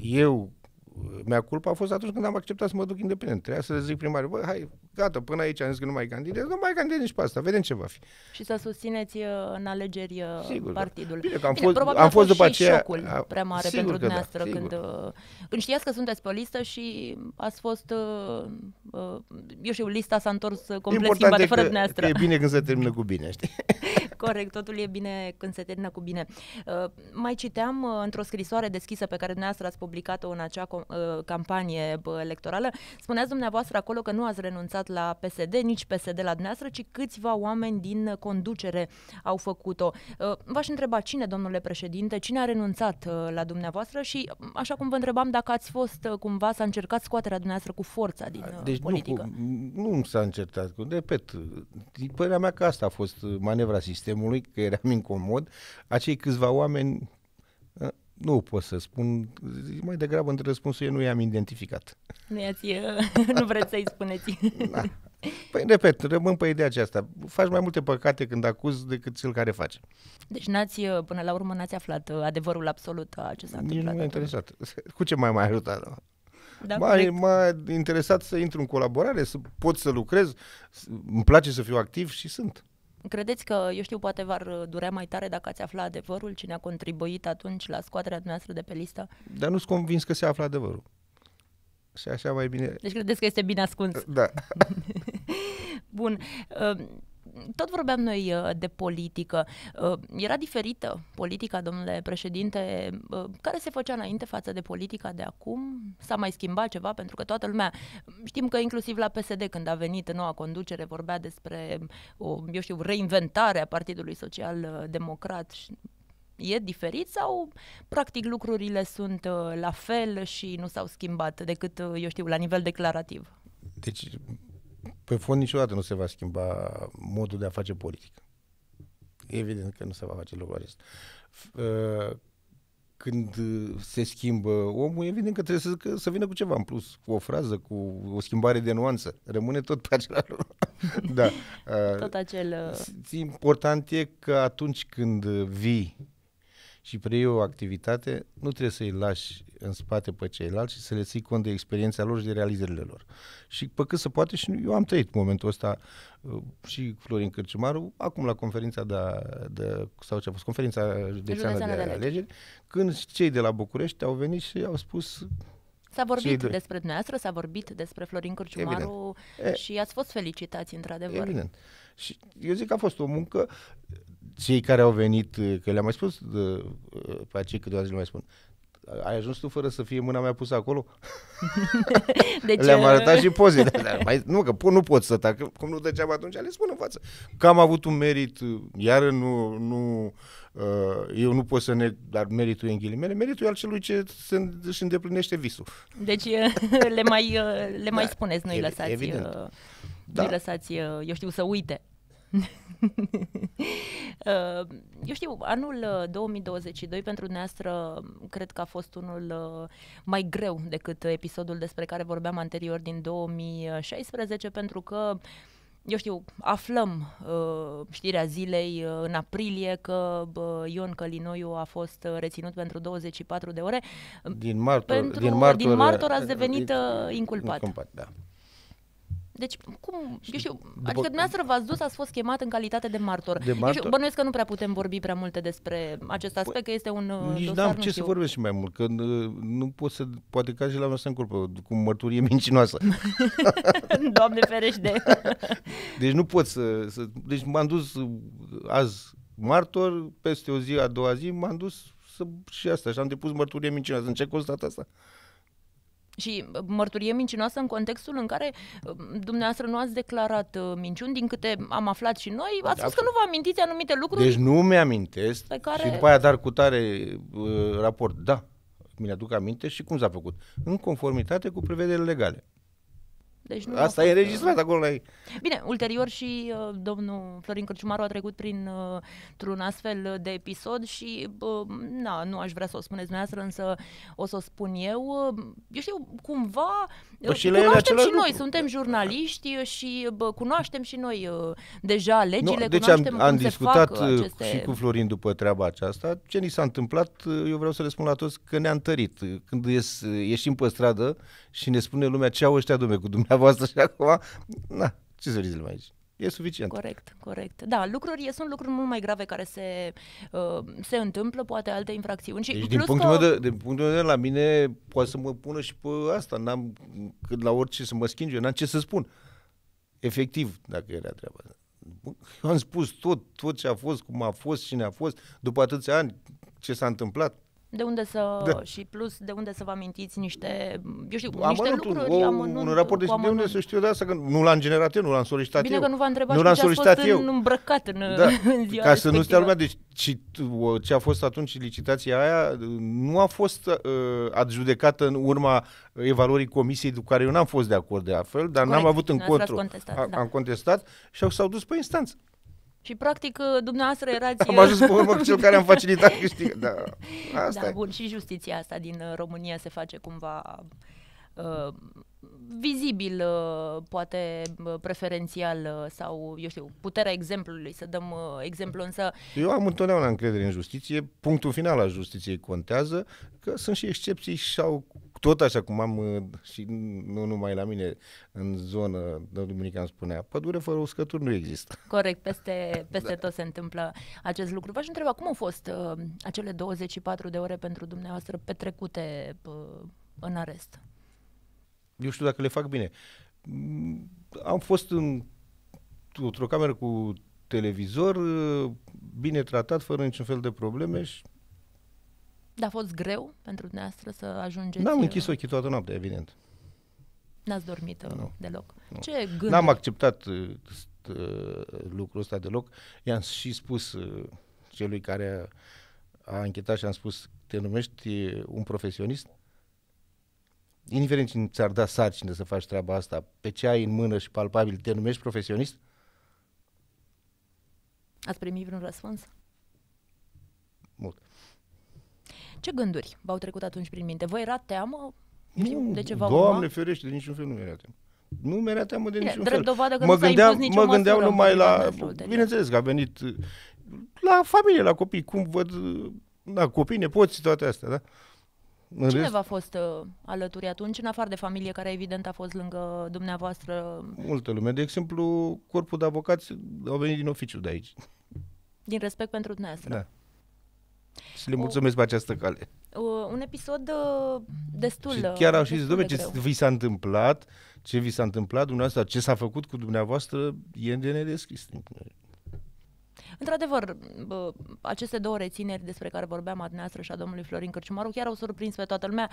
eu, mea culpa a fost atunci când am acceptat să mă duc independent. Trebuia să zic primarul, bă, hai, gata, până aici am zis că nu mai candidez, nu mai candidez nici pe asta, vedem ce va fi. Și să susțineți uh, în alegeri uh, sigur, da. partidul. Da. Bine, că am Bine, fost, probabil am fost după și aceea... șocul a, prea mare sigur pentru da, dumneavoastră da, când, când uh, știați că sunteți pe listă și ați fost, eu știu, lista s-a întors complet Important schimbată fără dumneavoastră. e bine când se termină cu bine, știi? Corect, totul e bine când se termină cu bine. Mai citeam într-o scrisoare deschisă pe care dumneavoastră ați publicat-o în acea campanie electorală, spuneați dumneavoastră acolo că nu ați renunțat votat la PSD, nici PSD la dumneavoastră, ci câțiva oameni din conducere au făcut-o. Uh, v-aș întreba cine, domnule președinte, cine a renunțat uh, la dumneavoastră și, mm, așa cum vă întrebam, dacă ați fost uh, cumva, s-a încercat scoaterea dumneavoastră cu forța din deci politică. Nu, nu s-a încercat, repet, părerea mea că asta a fost manevra sistemului, că eram incomod, acei câțiva oameni nu pot să spun, mai degrabă între răspunsul eu nu i-am identificat. Nu, i-ați, nu vreți să-i spuneți. Da. Păi, repet, rămân pe ideea aceasta. Faci mai multe păcate când acuz decât cel care face. Deci n-ați, până la urmă n-ați aflat uh, adevărul absolut a uh, ce s-a Nici întâmplat. nu m-a interesat. Cu ce mai mai ajutat? Da, m-a, m-a interesat să intru în colaborare, să pot să lucrez, îmi place să fiu activ și sunt. Credeți că, eu știu, poate v-ar uh, durea mai tare dacă ați afla adevărul, cine a contribuit atunci la scoaterea dumneavoastră de pe listă? Dar nu-s convins că se află adevărul. Și așa mai bine... Deci credeți că este bine ascuns. Da. Bun tot vorbeam noi uh, de politică. Uh, era diferită politica, domnule președinte, uh, care se făcea înainte față de politica de acum? S-a mai schimbat ceva? Pentru că toată lumea, știm că inclusiv la PSD, când a venit noua conducere, vorbea despre o, eu știu, reinventare a Partidului Social Democrat și e diferit sau practic lucrurile sunt la fel și nu s-au schimbat decât, eu știu, la nivel declarativ? Deci pe fond niciodată nu se va schimba modul de a face politică. Evident că nu se va face lucrul acesta. Uh, când uh, se schimbă omul, evident că trebuie să, că, să vină cu ceva în plus, cu o frază, cu o schimbare de nuanță. Rămâne tot pe același lucru. da. Uh, tot acel... Important e că atunci când vii și preiei o activitate, nu trebuie să-i lași în spate pe ceilalți și să le ții cont de experiența lor și de realizările lor. Și pe cât se poate, și eu am trăit momentul ăsta uh, și Florin Cârciumaru, acum la conferința de, de sau ce a fost, conferința de, de, de alegeri, când cei de la București au venit și au spus S-a vorbit Cei despre dumneavoastră, s-a vorbit despre Florin Cârciumaru Evident. și ați fost felicitați, într-adevăr. Evident. Și eu zic că a fost o muncă. Cei care au venit, că le-am mai spus, pe cei câteva zile mai spun, ai ajuns tu fără să fie mâna mea pusă acolo? Deci, Le-am uh, arătat și pozele. mai, nu, că nu pot să tac. Cum nu degeaba atunci, le spun în față. Că am avut un merit, uh, iar nu, nu uh, eu nu pot să ne... Dar meritul e în ghilimele, meritul e al celui ce se, își îndeplinește visul. Deci le mai, le mai da, spuneți, nu-i lăsați... Evident. Da. Nu-i lăsați, eu știu, să uite Eu știu, anul 2022 uh, pentru dumneavoastră mm, cred că a fost unul uh, mai greu decât episodul despre care vorbeam anterior din 2016 pentru că eu știu, aflăm uh, știrea zilei uh, în aprilie că uh, Ion Călinoiu a fost uh, reținut pentru 24 de ore. Din martor, pentru, din martor, din martor ați devenit uh, inculpat. inculpat da. Deci, cum, eu știu, După... adică dumneavoastră v-ați dus, ați fost chemat în calitate de martor. De martor. știu, bănuiesc că nu prea putem vorbi prea multe despre acest aspect, P- că este un uh, Nici dosar, n-am ce știu. să vorbesc și mai mult, că uh, nu pot să, poate că și la noastră în corpă, cu mărturie mincinoasă. Doamne ferește! deci nu pot să, să, deci m-am dus uh, azi martor, peste o zi, a doua zi, m-am dus să, și asta, și am depus mărturie mincinoasă. În ce constat asta? Și mărturie mincinoasă în contextul în care dumneavoastră nu ați declarat uh, minciuni, din câte am aflat și noi, ați da, spus că da. nu vă amintiți anumite lucruri. Deci nu mi-amintesc pe care... și după aia dar cu tare uh, raport, da, mi-aduc aminte și cum s-a făcut. În conformitate cu prevederile legale. Deci nu Asta e înregistrat uh, acolo la ei. Bine, ulterior și uh, domnul Florin Cărciumaru a trecut prin uh, un astfel de episod și uh, na, nu aș vrea să o spuneți dumneavoastră, însă o să o spun eu. Eu știu, cumva Bă, uh, și cunoaștem și noi, lucru. suntem jurnaliști și bă, cunoaștem și noi uh, deja legile, nu, deci cunoaștem am, am cum discutat se fac uh, aceste... și cu Florin după treaba aceasta. Ce ni s-a întâmplat, eu vreau să le spun la toți că ne-a întărit. Când ies, ieșim pe stradă și ne spune lumea ce au ăștia, dumne cu dumneavoastră voastră și acum, na, ce să zicem aici? E suficient. Corect, corect. Da, lucruri, sunt lucruri mult mai grave care se, uh, se întâmplă, poate alte infracțiuni. Și deci, plus din, punctul că... meu de, din punctul meu de la mine, poate să mă pună și pe asta. N-am, cât la orice să mă schimb, eu n-am ce să spun. Efectiv, dacă era treaba Eu am spus tot, tot ce a fost, cum a fost, cine a fost, după atâția ani, ce s-a întâmplat de unde să da. și plus de unde să vă amintiți niște, eu știu, amănuntul, niște lucruri o, amănunt, un raport de de unde să știu de asta că nu l-am generat eu, nu l-am solicitat Bine eu. că nu v am întrebat nu l-am solicitat eu. În îmbrăcat în, da. în ziua Ca respectivă. să nu stea lumea, deci ci, uh, ce a fost atunci licitația aia nu a fost uh, adjudecată în urma uh, evaluării comisiei cu care eu n-am fost de acord de altfel, dar Corect. n-am avut în contru. Contestat, a, da. Am contestat și au, s-au dus pe instanță. Și practic ă, dumneavoastră erați... Am ă, ajuns pe urmă cu cel care am facilitat câștigă. Da, asta da e. bun, și justiția asta din România se face cumva uh, vizibil, uh, poate preferențial uh, sau, eu știu, puterea exemplului, să dăm uh, exemplu însă... Eu am întotdeauna încredere în justiție, punctul final al justiției contează, că sunt și excepții sau tot așa cum am uh, și nu numai la mine în zonă, Duminica îmi spunea, pădure fără uscături nu există. Corect, peste, peste da. tot se întâmplă acest lucru. V-aș întreba cum au fost uh, acele 24 de ore pentru dumneavoastră petrecute uh, în arest? Eu știu dacă le fac bine. Mm, am fost în, într-o cameră cu televizor, uh, bine tratat, fără niciun fel de probleme și dar a fost greu pentru dumneavoastră să ajungeți? N-am uh, închis ochii toată noaptea, evident. N-ați dormit uh, nu. deloc. Nu. Ce gând? N-am acceptat uh, uh, lucrul ăsta deloc. I-am și spus uh, celui care a, a închetat și am spus, te numești un profesionist? Indiferent cine ți-ar da sarcină să faci treaba asta, pe ce ai în mână și palpabil, te numești profesionist? Ați primit vreun răspuns? Mult. Ce gânduri v-au trecut atunci prin minte? Vă era teamă nu, de ceva Doamne urma? ferește, de niciun fel nu era teamă. Nu mi-era teamă de Bine, niciun drept fel. Dovadă că mă, nu gândeam, mă gândeam numai la... Bineînțeles că a venit uh, la familie, la copii, cum văd uh, da, copii, nepoți, toate astea, da? În Cine v-a fost uh, alături atunci, în afară de familie, care evident a fost lângă dumneavoastră? Multă lume. De exemplu, corpul de avocați au venit din oficiu de aici. Din respect pentru dumneavoastră. Da. Și le mulțumesc o, pe această cale. Un episod uh, destul de chiar au și zis, domnule, ce vi s-a întâmplat, ce vi s-a întâmplat dumneavoastră, ce s-a făcut cu dumneavoastră, e de nedescris. Într-adevăr, aceste două rețineri despre care vorbeam a dumneavoastră și a domnului Florin Cărciumaru chiar au surprins pe toată lumea.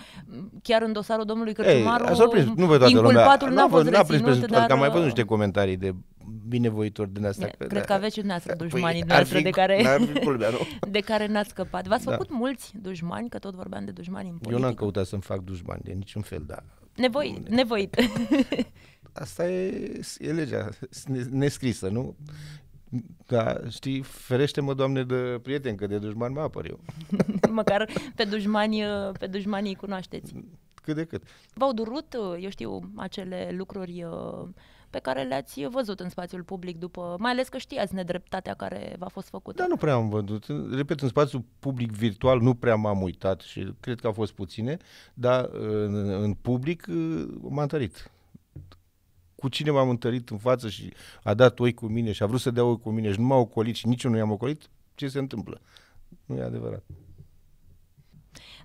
Chiar în dosarul domnului Cărciumaru, Ei, a surprins, nu pe toată lumea. nu a fost reținut, n-a prins, dar... Am mai văzut niște comentarii de binevoitori din asta. Cred da. că aveți și dumneavoastră da, dușmanii păi, dumneavoastră fi, de care, culmea, de care n-ați scăpat. V-ați da. făcut mulți dușmani, că tot vorbeam de dușmani în politică. Eu n-am căutat să-mi fac dușmani de niciun fel, dar... Nevoi, nu, nevoit. asta e, e legea nescrisă, nu? Da, știi, ferește-mă, Doamne, de prieten, că de dușman mă apăr eu. Măcar pe dușmani, pe dușmanii îi cunoașteți. Cât de cât. V-au durut, eu știu, acele lucruri pe care le-ați văzut în spațiul public după, mai ales că știați nedreptatea care v-a fost făcută. Da, nu prea am văzut. Repet, în spațiul public virtual nu prea m-am uitat și cred că au fost puține, dar în, în public m-am întărit cu cine m-am întărit în față și a dat oi cu mine și a vrut să dea oi cu mine și nu m-a ocolit și nici nu i-am ocolit, ce se întâmplă? Nu e adevărat.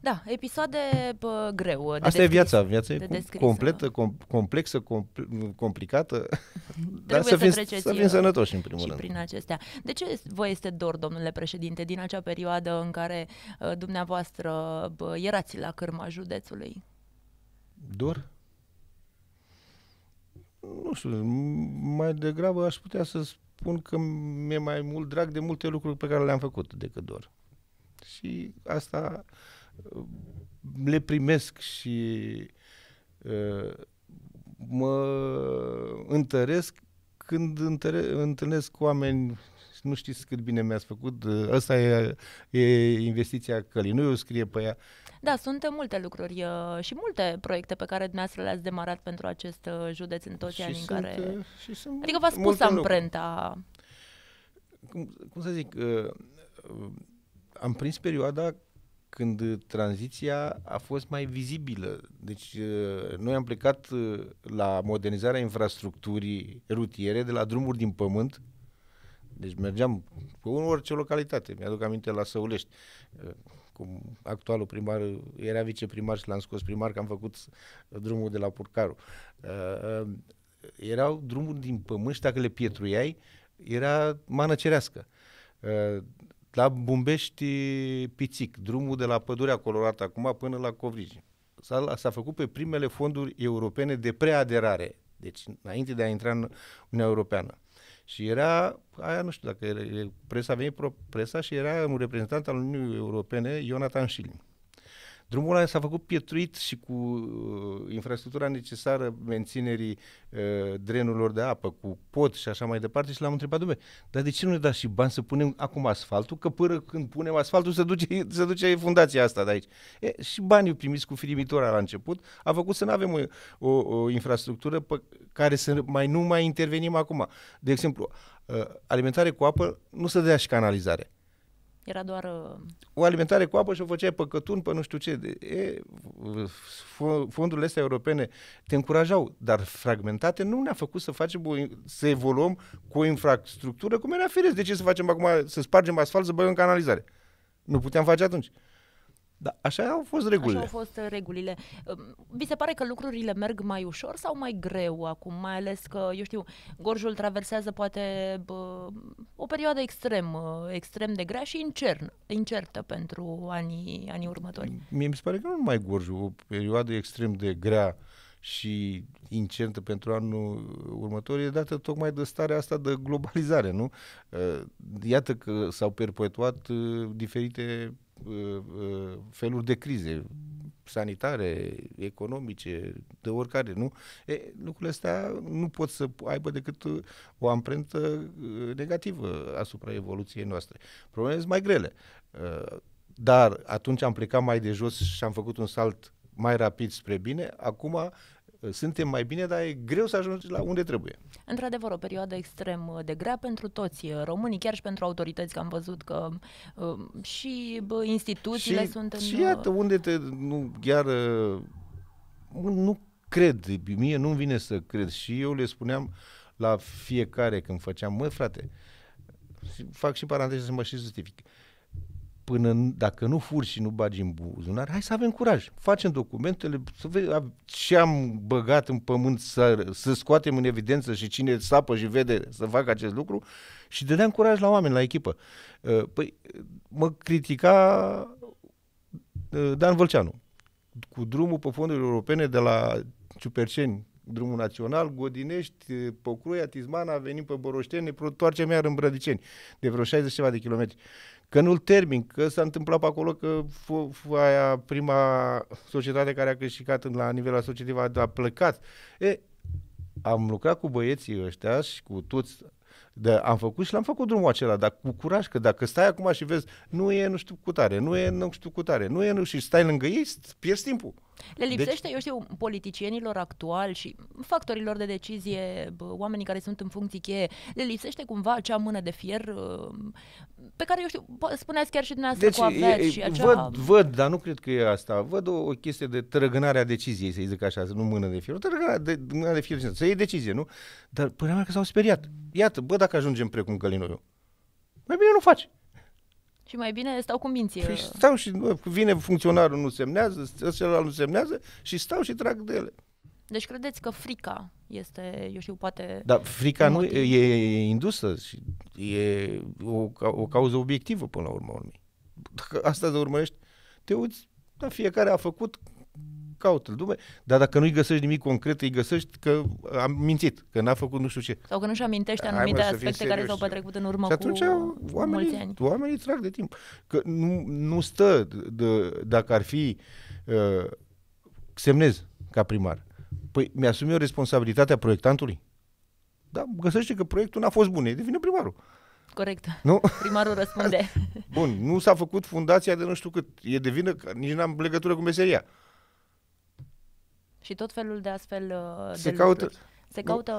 Da, episoade bă, greu. De Asta descris, e viața. Viața de e descris, completă, da. com- complexă, compl- complicată. Trebuie Dar să, să, fim, să fim uh, sănătoși, în primul și rând. prin acestea. De ce vă este dor, domnule președinte, din acea perioadă în care uh, dumneavoastră bă, erați la cârma județului? Dor? Nu știu, mai degrabă aș putea să spun că mi-e mai mult drag de multe lucruri pe care le-am făcut decât dor. Și asta le primesc și mă întăresc când întăre- întâlnesc oameni nu știți cât bine mi-ați făcut. Asta e, e investiția nu eu scrie pe ea. Da, sunt multe lucruri și multe proiecte pe care dumneavoastră le-ați demarat pentru acest județ în toți anii în care... Și sunt adică v-ați pus amprenta... Cum, cum să zic, am prins perioada când tranziția a fost mai vizibilă. Deci uh, noi am plecat uh, la modernizarea infrastructurii rutiere de la drumuri din pământ, deci mergeam pe orice localitate. Mi-aduc aminte la Săulești, uh, cum actualul primar era viceprimar și l-am scos primar, că am făcut drumul de la Purcaru. Erau drumuri din pământ și dacă le pietruiai, era mană cerească la Bumbești Pițic, drumul de la Pădurea Colorată acum până la Covrigi. S-a, s-a făcut pe primele fonduri europene de preaderare, deci înainte de a intra în Uniunea Europeană. Și era, aia nu știu dacă era, presa, a venit pro, presa și era un reprezentant al Uniunii Europene, Ionatan Schilling. Drumul ăla s-a făcut pietruit și cu uh, infrastructura necesară menținerii uh, drenurilor de apă, cu pot și așa mai departe și l-am întrebat, dumne, dar de ce nu ne dați și bani să punem acum asfaltul, că până când punem asfaltul se duce, se duce fundația asta de aici. E, și banii primiți cu firimitora la început a făcut să nu avem o, o, o infrastructură pe care să mai nu mai intervenim acum. De exemplu, uh, alimentare cu apă nu se dea și canalizare era doar... Uh, o alimentare cu apă și o făceai pe cătun, pe nu știu ce. E, fondurile astea europene te încurajau, dar fragmentate nu ne-a făcut să facem, o, să evoluăm cu o infrastructură cum era firesc. De ce să facem acum, să spargem asfalt, să băgăm canalizare? Nu puteam face atunci. Da, așa au fost regulile. Așa au fost uh, regulile. Um, vi se pare că lucrurile merg mai ușor sau mai greu acum, mai ales că, eu știu, Gorjul traversează poate bă, o perioadă extrem, uh, extrem de grea și incern, incertă pentru anii, anii următori. Mie mi se pare că nu mai Gorjul, o perioadă extrem de grea și incertă pentru anul următor e dată tocmai de starea asta de globalizare, nu? Uh, iată că s-au perpetuat diferite Uh, uh, feluri de crize sanitare, economice, de oricare, nu? E, lucrurile astea nu pot să aibă decât o amprentă uh, negativă asupra evoluției noastre. Problemele sunt mai grele. Dar atunci am plecat mai de jos și am făcut un salt mai rapid spre bine. Acum Eh, suntem mai bine, dar e greu să ajungi la unde trebuie. Într-adevăr, o perioadă extrem eh, de grea pentru toți eh, românii, chiar și pentru autorități, că am văzut că uh, și bă, instituțiile și, sunt în... Și iată unde te... Nu, chiar... Uh, nu cred, mie nu-mi vine să cred și eu le spuneam la fiecare când făceam, mă frate, fac și paranteze să mă și justific. Uh, până dacă nu furi și nu bagi în buzunar, hai să avem curaj. Facem documentele, să vezi ce am băgat în pământ, să, să scoatem în evidență și cine sapă și vede să facă acest lucru și dădeam curaj la oameni, la echipă. Uh, păi mă critica uh, Dan Vâlceanu cu drumul pe fonduri europene de la Ciuperceni, drumul național, Godinești, uh, Pocruia, Tizmana, venim pe Boroșteni, ne întoarcem iar în Brădiceni, de vreo 60 ceva de kilometri că nu-l termin, că s-a întâmplat pe acolo că f- f- aia prima societate care a câștigat la nivel asociativ a, a plecat. E, am lucrat cu băieții ăștia și cu toți de, am făcut și l-am făcut drumul acela, dar cu curaj, că dacă stai acum și vezi, nu e nu știu cu tare, nu e nu știu cu tare, nu e nu și stai lângă ei, pierzi timpul. Le deci- lipsește, deci... eu știu, politicienilor actuali și factorilor de decizie, oamenii care sunt în funcții cheie, le lipsește cumva acea mână de fier uh, pe care, eu știu, spuneați chiar și dumneavoastră deci, cu aveți e, e, și acea... Văd, văd, dar nu cred că e asta. Văd o, o chestie de trăgânare a deciziei, să zic așa, nu mână de fier, o trăgânare de, mână de fier, să iei decizie, nu? Dar până mea că s-au speriat. Iată, bă, dacă ajungem precum Călinoiu, mai bine nu faci. Și mai bine stau cu minții. Păi uh, stau și vine funcționarul, nu semnează, celălalt nu semnează și stau și trag de ele. Deci credeți că frica este, eu știu, poate... Dar frica nu e, e indusă și e o, o cauză obiectivă până la urmă. Dacă asta te urmărești, te uiți, dar fiecare a făcut caută-l, dume. Dar dacă nu-i găsești nimic concret, îi găsești că am mințit, că n-a făcut nu știu ce. Sau că nu-și amintește anumite Hai, mă, aspecte care s-au petrecut în urmă și atunci, cu oamenii, mulți ani. oamenii trag de timp. Că nu, nu stă, de, dacă ar fi, uh, semnez ca primar, păi mi-asum eu responsabilitatea proiectantului? Da, găsește că proiectul n-a fost bun, e devine primarul. Corect. Nu? Primarul răspunde. Bun, nu s-a făcut fundația de nu știu cât. E de vină că nici n-am legătură cu meseria și tot felul de astfel uh, de se de caută, lucruri. Se caută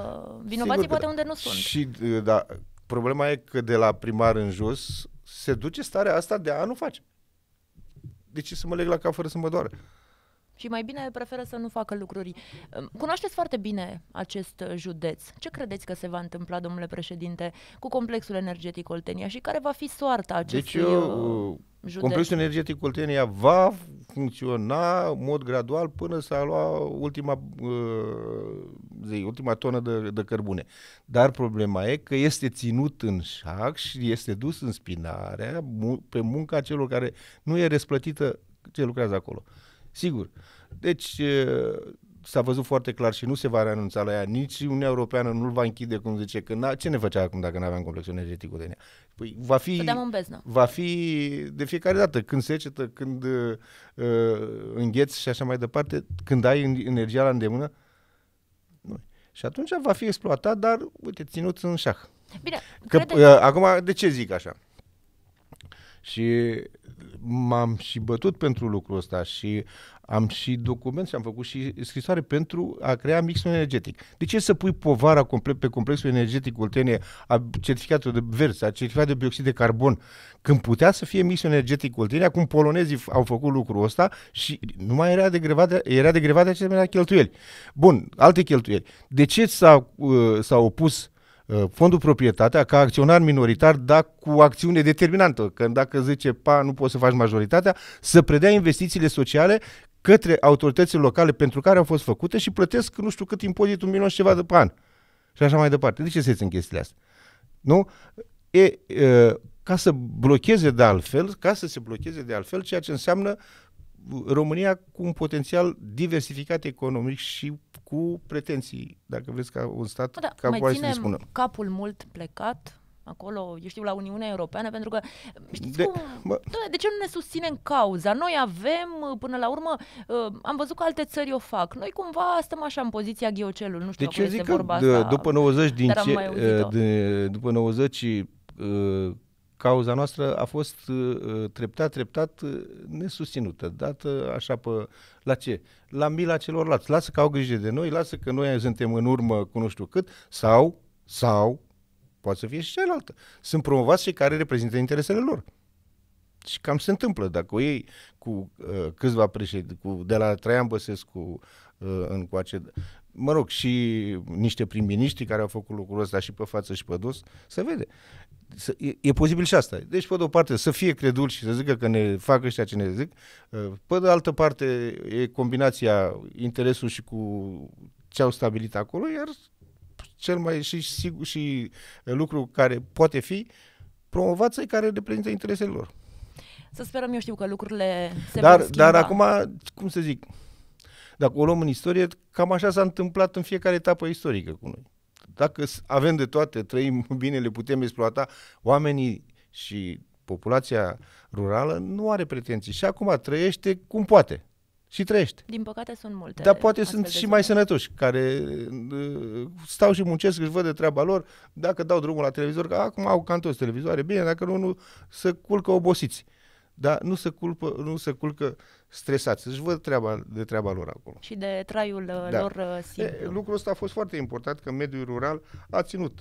vinovații sigur, da. poate da. unde nu sunt. Și, uh, da, problema e că de la primar în jos se duce starea asta de a nu face. De deci ce să mă leg la cap fără să mă doare și mai bine preferă să nu facă lucruri. Cunoașteți foarte bine acest uh, județ. Ce credeți că se va întâmpla, domnule președinte, cu complexul energetic Oltenia și care va fi soarta deci acestui deci, eu, uh, uh, județ? Complexul energetic Oltenia va funcționa în mod gradual până s-a luat ultima, zi, ultima tonă de, de cărbune. Dar problema e că este ținut în șac și este dus în spinarea pe munca celor care nu e răsplătită ce lucrează acolo. Sigur. Deci s-a văzut foarte clar și nu se va renunța la ea, nici Uniunea Europeană nu-l va închide, cum zice, că ce ne făcea acum dacă nu aveam complexul energetic ea? Păi va fi, da. va fi de fiecare dată, când secetă, când uh, îngheți și așa mai departe, când ai energia la îndemână, nu. Și atunci va fi exploatat, dar, uite, ținut în șah. Bine, că, uh, acum, de ce zic așa? Și m-am și bătut pentru lucrul ăsta și am și document și am făcut și scrisoare pentru a crea mixul energetic. De ce să pui povara complet pe complexul energetic Oltenie a certificatul de vers, a certificat de bioxid de carbon, când putea să fie mixul energetic Oltenie, acum polonezii au făcut lucrul ăsta și nu mai era de degrevate, era de degrevate asemenea cheltuieli. Bun, alte cheltuieli. De ce s-a, uh, s-a opus uh, Uh, fondul proprietatea ca acționar minoritar, dar cu acțiune determinantă, că dacă zice pa, nu poți să faci majoritatea, să predea investițiile sociale către autoritățile locale pentru care au fost făcute și plătesc nu știu cât impozit, un milion și ceva de pan. Și așa mai departe. De ce se țin chestiile astea? Nu? E, e, ca să blocheze de altfel, ca să se blocheze de altfel ceea ce înseamnă România cu un potențial diversificat economic și cu pretenții, dacă vreți, ca un stat da, ca mai ținem să spună. capul mult plecat acolo, eu știu, la Uniunea Europeană, pentru că, știți de, cum, bă. de ce nu ne susținem cauza? Noi avem, uh, până la urmă, uh, am văzut că alte țări o fac. Noi cumva stăm așa în poziția ghiocelului, nu știu deci ce este că vorba d- asta, după 90 din ce, uh, d- după 90 uh, cauza noastră a fost uh, uh, treptat, treptat uh, nesusținută, dată așa pe la ce? La mila celorlalți. Lasă că au grijă de noi, lasă că noi suntem în urmă cu nu știu cât sau, sau, poate să fie și cealaltă. Sunt promovați cei care reprezintă interesele lor. Și cam se întâmplă. Dacă ei cu uh, câțiva președinți, cu, de la Traian Băsescu uh, în coace, mă rog, și niște prim-ministri care au făcut lucrul ăsta și pe față și pe dos, să vede. Să, e, e posibil și asta. Deci, pe de o parte, să fie credul și să zică că ne fac ăștia ce ne zic, ă, pe de altă parte, e combinația interesul și cu ce au stabilit acolo, iar cel mai și, sigur, și lucru care poate fi promovață care reprezintă interesele lor. Să sperăm, eu știu că lucrurile se dar, vor schimba. Dar acum, cum să zic, uh, dacă o luăm în istorie, cam așa s-a întâmplat în fiecare etapă istorică cu noi. Dacă avem de toate, trăim bine, le putem exploata, oamenii și populația rurală nu are pretenții și acum trăiește cum poate. Și trăiește. Din păcate sunt multe. Dar poate sunt și mai sănătoși, care uh, stau și muncesc, își văd de treaba lor, dacă dau drumul la televizor, că acum au cantos televizoare, bine, dacă nu, nu să culcă obosiți. Uh, dar nu se, culpă, nu se culcă stresați. Își văd treaba, de treaba lor acolo. Și de traiul uh, da. lor uh, simplu. E, lucrul ăsta a fost foarte important, că mediul rural a ținut.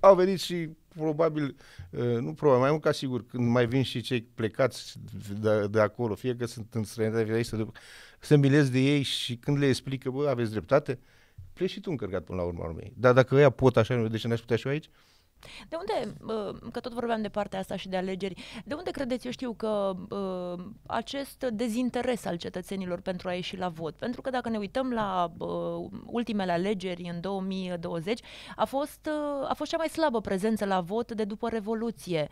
Au venit și probabil, uh, nu probabil, mai mult ca sigur, când mai vin și cei plecați de, de acolo, fie că sunt în străinătate, fie aici, se milez de ei și când le explică, bă, aveți dreptate, pleci și tu încărcat până la urma urmei. Dar dacă ăia pot așa, de ce n-aș putea și eu aici? De unde, că tot vorbeam de partea asta și de alegeri, de unde credeți, eu știu, că acest dezinteres al cetățenilor pentru a ieși la vot? Pentru că dacă ne uităm la ultimele alegeri în 2020, a fost, a fost cea mai slabă prezență la vot de după Revoluție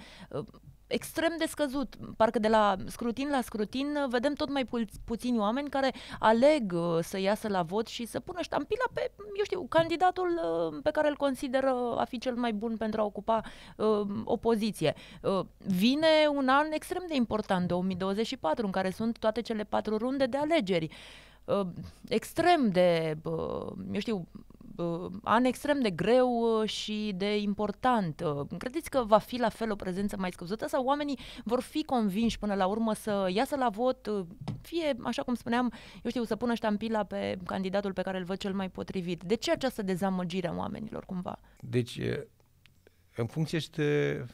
extrem de scăzut. Parcă de la scrutin la scrutin uh, vedem tot mai pu- puțini oameni care aleg uh, să iasă la vot și să pună ștampila pe, eu știu, candidatul uh, pe care îl consideră a fi cel mai bun pentru a ocupa uh, opoziție. Uh, vine un an extrem de important, 2024, în care sunt toate cele patru runde de alegeri. Uh, extrem de, uh, eu știu, Uh, an extrem de greu uh, și de important. Uh, credeți că va fi la fel o prezență mai scăzută sau oamenii vor fi convinși până la urmă să iasă la vot, fie, așa cum spuneam, eu știu, să pună ștampila pe candidatul pe care îl văd cel mai potrivit? De ce această dezamăgire a oamenilor cumva? Deci, în funcție este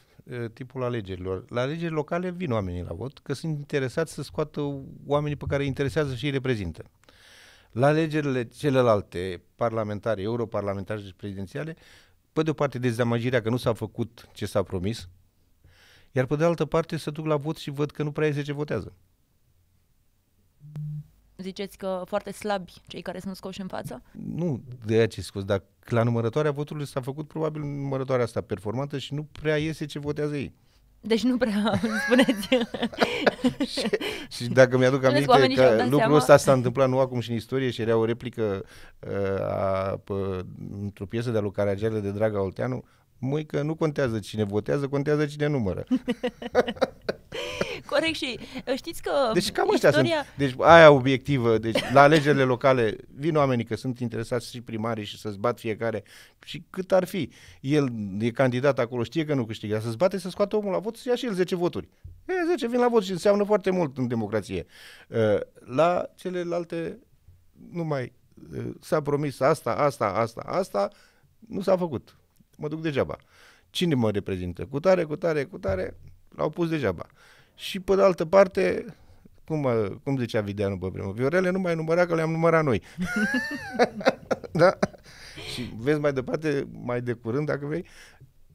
tipul alegerilor. La alegeri locale vin oamenii la vot, că sunt interesați să scoată oamenii pe care îi interesează și îi reprezintă. La alegerile celelalte parlamentare, europarlamentare și prezidențiale, pe de o parte dezamăgirea că nu s-a făcut ce s-a promis, iar pe de altă parte să duc la vot și văd că nu prea este ce votează. Ziceți că foarte slabi cei care sunt scoși în față? Nu, de aia ce scos, dar la numărătoarea votului s-a făcut probabil numărătoarea asta performantă și nu prea iese ce votează ei. Deci nu prea spuneți. și, și dacă mi-aduc aminte că, că lucrul ăsta s-a întâmplat nu acum și în istorie și era o replică uh, a, pă, într-o piesă de lui Caragiale de Draga Olteanu, mui că nu contează cine votează, contează cine numără. Corect și uh, știți că Deci cam istoria... sunt. Deci aia obiectivă. Deci la alegerile locale vin oamenii că sunt interesați și primarii și să-ți bat fiecare. Și cât ar fi. El e candidat acolo, știe că nu câștigă. Să-ți bate, să scoată omul la vot, să ia și el 10 voturi. E, 10 vin la vot și înseamnă foarte mult în democrație. Uh, la celelalte nu mai uh, s-a promis asta, asta, asta, asta, nu s-a făcut mă duc degeaba. Cine mă reprezintă? Cu tare, cu tare, cu tare, l-au pus degeaba. Și pe de altă parte, cum, uh, cum zicea Videanu pe primul, Viorele nu mai număra că le-am numărat noi. da? Și vezi mai departe, mai de curând, dacă vrei,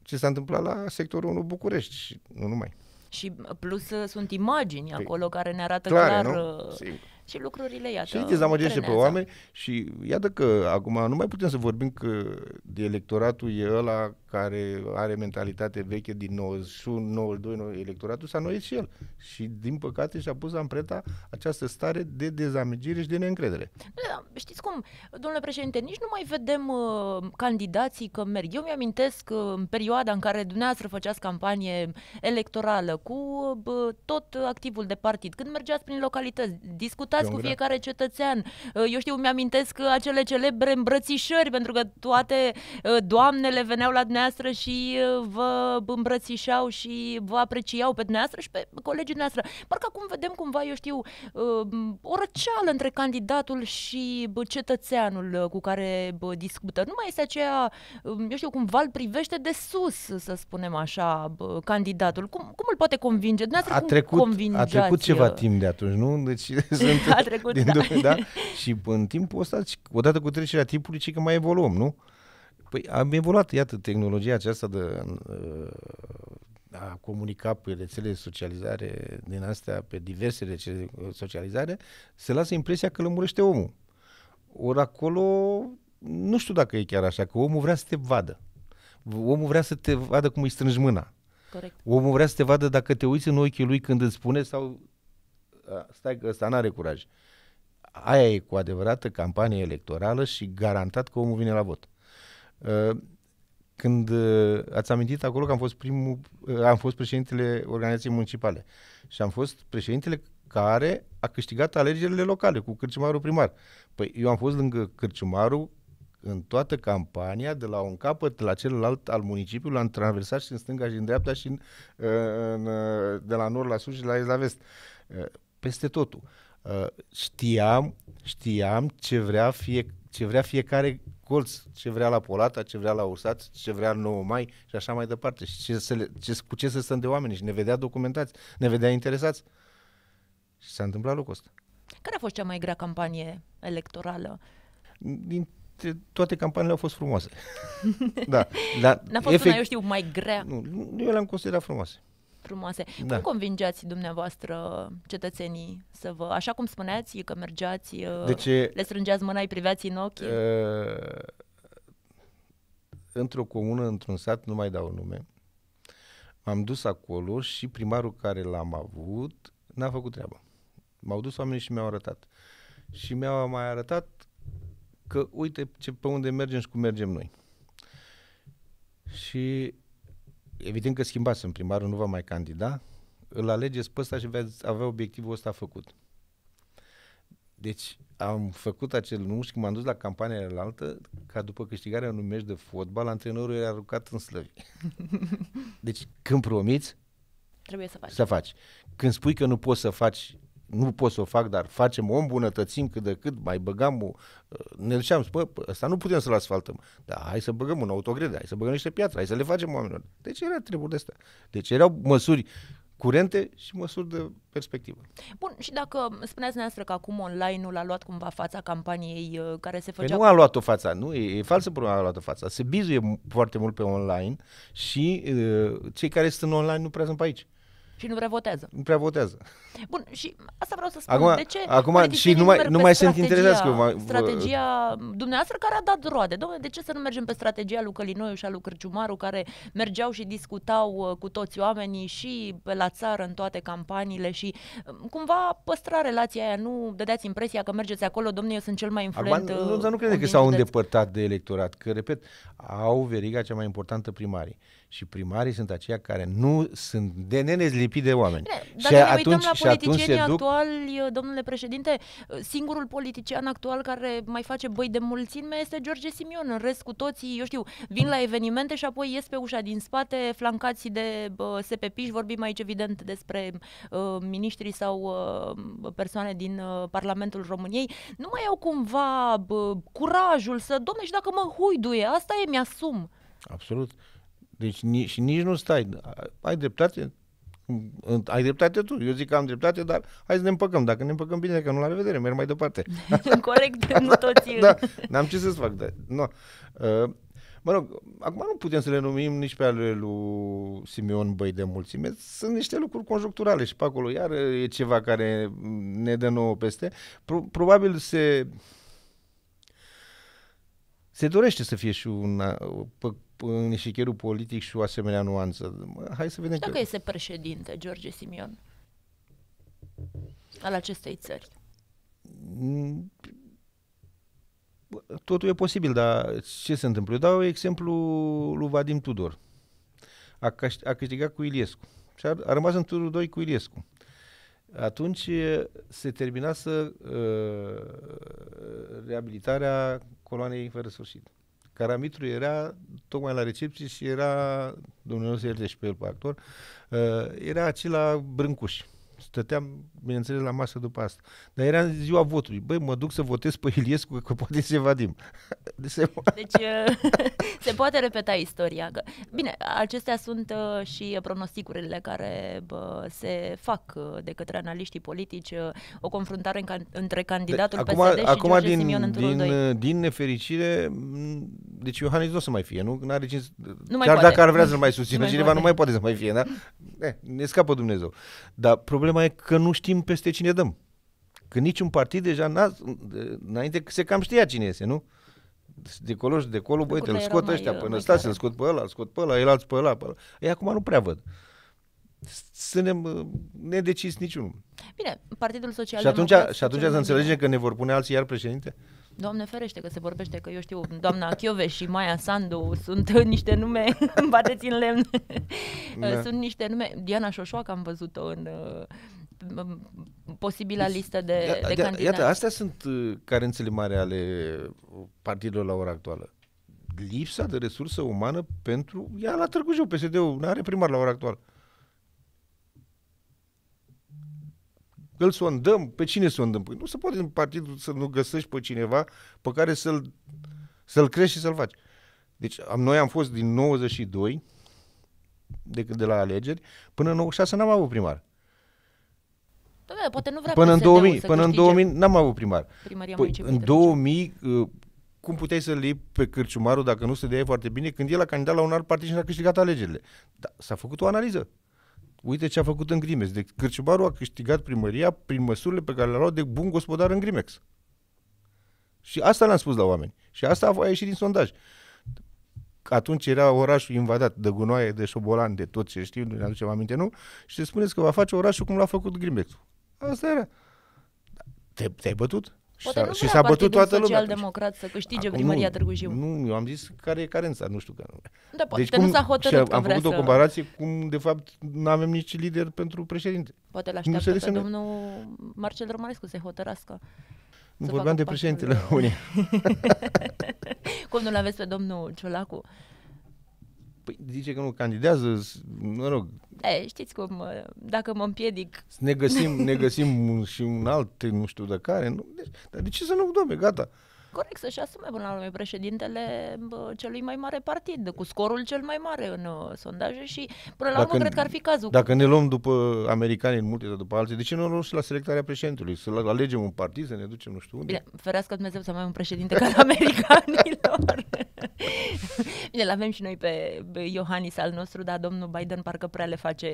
ce s-a întâmplat la sectorul 1 București și nu numai. Și uh, plus uh, sunt imagini păi, acolo care ne arată clar, clar nu? Sigur și lucrurile, iată, Și dezamăgește trenează. pe oameni și iată că acum nu mai putem să vorbim că de electoratul e ăla care are mentalitate veche din 91, 92, electoratul s-a noit și el. Și din păcate și-a pus amprenta această stare de dezamăgire și de neîncredere. Da, da, știți cum, domnule președinte, nici nu mai vedem uh, candidații că merg. Eu mi-amintesc uh, în perioada în care dumneavoastră făceați campanie electorală cu uh, tot activul de partid, când mergeați prin localități, discutați conectați cu fiecare cetățean. Uh, eu știu, mi-amintesc uh, acele celebre îmbrățișări, pentru că toate uh, doamnele veneau la dumneavoastră și vă îmbrățișau și vă apreciau pe dumneavoastră și pe colegii dumneavoastră. Parcă acum vedem cumva, eu știu, o răceală între candidatul și cetățeanul cu care discută. Nu mai este aceea, um, eu știu, cumva îl privește de sus, să spunem așa, candidatul. Cum, cum îl poate convinge? Dumneavoastră a trecut, A trecut ceva timp de atunci, nu? Deci sunt a trecut, din da. da. Și în timpul ăsta, odată cu trecerea timpului, ce că mai evoluăm, nu? Păi am evoluat, iată, tehnologia aceasta de uh, a comunica pe rețele de socializare din astea, pe diverse rețele de socializare, se lasă impresia că lămurește omul. Ori acolo, nu știu dacă e chiar așa, că omul vrea să te vadă. Omul vrea să te vadă cum îi strângi mâna. Corect. Omul vrea să te vadă dacă te uiți în ochii lui când îți spune sau Ă, stai că ăsta n-are curaj. Aia e cu adevărată campanie electorală și garantat că omul vine la vot. Ă, când ă, ați amintit acolo că am fost primul, am fost președintele organizației municipale și am fost președintele care a câștigat alegerile locale cu Cârciumarul primar. Păi eu am fost lângă Cârciumarul în toată campania, de la un capăt la celălalt al municipiului, am traversat și în stânga și în dreapta și în, în, de la nord la sud și la est la vest peste totul. Uh, știam, știam ce vrea, fie, ce vrea fiecare colț, ce vrea la Polata, ce vrea la Ursați, ce vrea 9 mai și așa mai departe. Și ce să le, ce, cu ce să stăm de oameni și ne vedea documentați, ne vedea interesați. Și s-a întâmplat lucrul ăsta. Care a fost cea mai grea campanie electorală? Din toate campaniile au fost frumoase. da, dar N-a fost efect... una, eu știu, mai grea. Nu, eu le-am considerat frumoase frumoase. Da. Cum convingeați dumneavoastră cetățenii să vă, așa cum spuneați, că mergeați, uh, deci, le strângeați mâna, îi priveați în ochi? Uh, într-o comună, într-un sat, nu mai dau nume, m-am dus acolo și primarul care l-am avut n-a făcut treaba. M-au dus oamenii și mi-au arătat. Și mi-au mai arătat că uite ce, pe unde mergem și cum mergem noi. Și evident că schimbați în primarul, nu va mai candida, îl alegeți pe ăsta și veți avea obiectivul ăsta făcut. Deci am făcut acel nu și când m-am dus la campania altă, ca după câștigarea unui meci de fotbal, antrenorul era aruncat în slăvi. Deci când promiți, trebuie să faci. Să faci. Când spui că nu poți să faci nu pot să o fac, dar facem, o îmbunătățim cât de cât, mai băgam, o, uh, ne duceam, bă, ăsta nu putem să-l asfaltăm, dar hai să băgăm un autogred, hai să băgăm niște piatră, hai să le facem oamenilor. Deci era treburi de astea. Deci erau măsuri curente și măsuri de perspectivă. Bun, și dacă um, spuneați noastră că acum online-ul a luat cumva fața campaniei uh, care se păi făcea... Păi nu a luat-o fața, nu, e, e falsă problema a luat-o fața. Se bizuie foarte mult pe online și uh, cei care sunt online nu prea sunt pe aici. Și nu prea votează. Nu prea votează. Bun, și asta vreau să spun. Acum, de ce? Acum, și nu mai, nu mai sunt interesați cu Strategia dumneavoastră care a dat roade. Domnule, de ce să nu mergem pe strategia lui Călinoiu și a lui Cârciumaru care mergeau și discutau uh, cu toți oamenii și la țară în toate campaniile și um, cumva păstra relația aia, nu dădeați impresia că mergeți acolo, domnule, eu sunt cel mai influent. Acum, nu, dar nu uh, crede că s-au îndepărtat de electorat, că, repet, au veriga cea mai importantă primarii și primarii sunt aceia care nu sunt de nenezlipi de oameni. Bine, dacă și ne atunci, uităm la politicienii duc... actuali, uh, domnule președinte, uh, singurul politician actual care mai face băi de mulțime este George Simion. În rest, cu toții, eu știu, vin la evenimente și apoi ies pe ușa din spate, flancați de uh, SPP vorbim aici evident despre uh, miniștri sau uh, persoane din uh, Parlamentul României. Nu mai au cumva uh, curajul să, domne, și dacă mă huiduie, asta e, mi-asum. Absolut. Deci ni, și nici nu stai. Ai dreptate? Ai dreptate tu. Eu zic că am dreptate, dar hai să ne împăcăm. Dacă ne împăcăm bine, că nu la revedere, merg mai departe. Corect, nu toți. da, n-am ce să-ți fac. Da. No. Uh, mă rog, acum nu putem să le numim nici pe ale lui Simeon Băi de mulțime. Sunt niște lucruri conjuncturale și pe acolo iar e ceva care ne dă nouă peste. Pro- probabil se se dorește să fie și un, uh, în eșicherul politic și o asemenea nuanță. Hai să vedem. Dacă că... este președinte George Simion al acestei țări. Mm, totul e posibil, dar ce se întâmplă? Eu dau exemplu lui Vadim Tudor. A, câștigat cu Iliescu și a, a rămas în turul 2 cu Iliescu. Atunci se să uh, reabilitarea coloanei fără sfârșit. Caramitru era tocmai la recepție și era, Dumnezeu să ierte și pe el pe actor, uh, era acela Brâncuș stăteam, bineînțeles, la masă după asta. Dar era ziua votului. Băi, mă duc să votez pe Iliescu, că poate se vadim. De se... Deci se poate repeta istoria. Bine, acestea sunt uh, și pronosticurile care se fac uh, de către analiștii politici. Uh, o confruntare între candidatul păi, acum, PSD și acum George din, Simion din, din nefericire, deci Iohannis nu o să mai fie, nu? N-are cine... nu chiar poate. dacă ar vrea să-l mai susțină, nu cineva mai nu mai poate să mai fie, da? Eh, ne scapă Dumnezeu. Dar problema Problema e că nu știm peste cine dăm. Că niciun partid deja, n- înainte se cam știa cine este, nu? De colo și de colo, băi, îl scot ăștia uh, până mai stați, îl scot pe ăla, îl scot pe ăla, el alți pe ăla, pe ăla. Ei, acum nu prea văd. Suntem uh, nedecis niciunul. Bine, Partidul Social și atunci, și atunci să înțelegem că ne vor pune alții iar președinte? Doamne ferește că se vorbește că eu știu, doamna Chiove și Maia Sandu sunt niște nume, îmi bateți în lemn, da. sunt niște nume, Diana Șoșoacă am văzut-o în uh, posibila deci, listă de, de, de, candidați. Iată, astea sunt uh, carențele mari ale partidelor la ora actuală. Lipsa de resursă umană pentru... Ea la Târgu PSD-ul, nu are primar la ora actuală. îl sondăm, pe cine sondăm? Păi nu se poate în partidul să nu găsești pe cineva pe care să-l, să-l crești și să-l faci. Deci am, noi am fost din 92, de, de la alegeri, până în 96 n-am avut primar. Da, poate nu vrea până în 2000, până în 2000 n-am avut primar. Primăria păi, în 2000, uh, cum puteai să-l iei pe Cârciumaru dacă nu se dea foarte bine, când el a candidat la un alt partid și n-a câștigat alegerile? Da, s-a făcut o analiză. Uite ce a făcut în Grimex. Deci Cârciubaru a câștigat primăria prin măsurile pe care le-a luat de bun gospodar în Grimex. Și asta l-am spus la oameni. Și asta a ieșit din sondaj. Atunci era orașul invadat de gunoaie, de șobolan, de tot ce știu, nu ne aducem aminte, nu? Și te spuneți că va face orașul cum l-a făcut Grimex. Asta era. Te, te-ai bătut? Poate și s-a bătut toată lumea. social-democrat să câștige Acum, primăria Târgu Jiu. Nu, eu am zis care e carența, nu știu. Că... Da, poate deci cum, nu s-a hotărât că am făcut să... o comparație cum, de fapt, nu avem nici lider pentru președinte. Poate l-așteaptă pe domnul Marcel Romanescu să se hotărască. Nu vorbeam de președintele unii. cum nu-l aveți pe domnul Ciolacu? Păi zice că nu candidează, mă rog. E, știți cum, dacă mă împiedic... Ne găsim, ne găsim și un alt, nu știu de care. Nu, deci, dar de ce să nu, doamne, gata. Corect, să-și asume până la urmă președintele celui mai mare partid, cu scorul cel mai mare în uh, sondaje și până la urmă cred că ar fi cazul. Dacă ne luăm după americani în multe, după alții, de ce nu luăm și la selectarea președintelui? Să alegem un partid, să ne ducem nu știu unde? Bine, ferească Dumnezeu să mai un președinte ca americanilor. Bine, l-avem și noi pe Iohannis al nostru, dar domnul Biden parcă prea le face...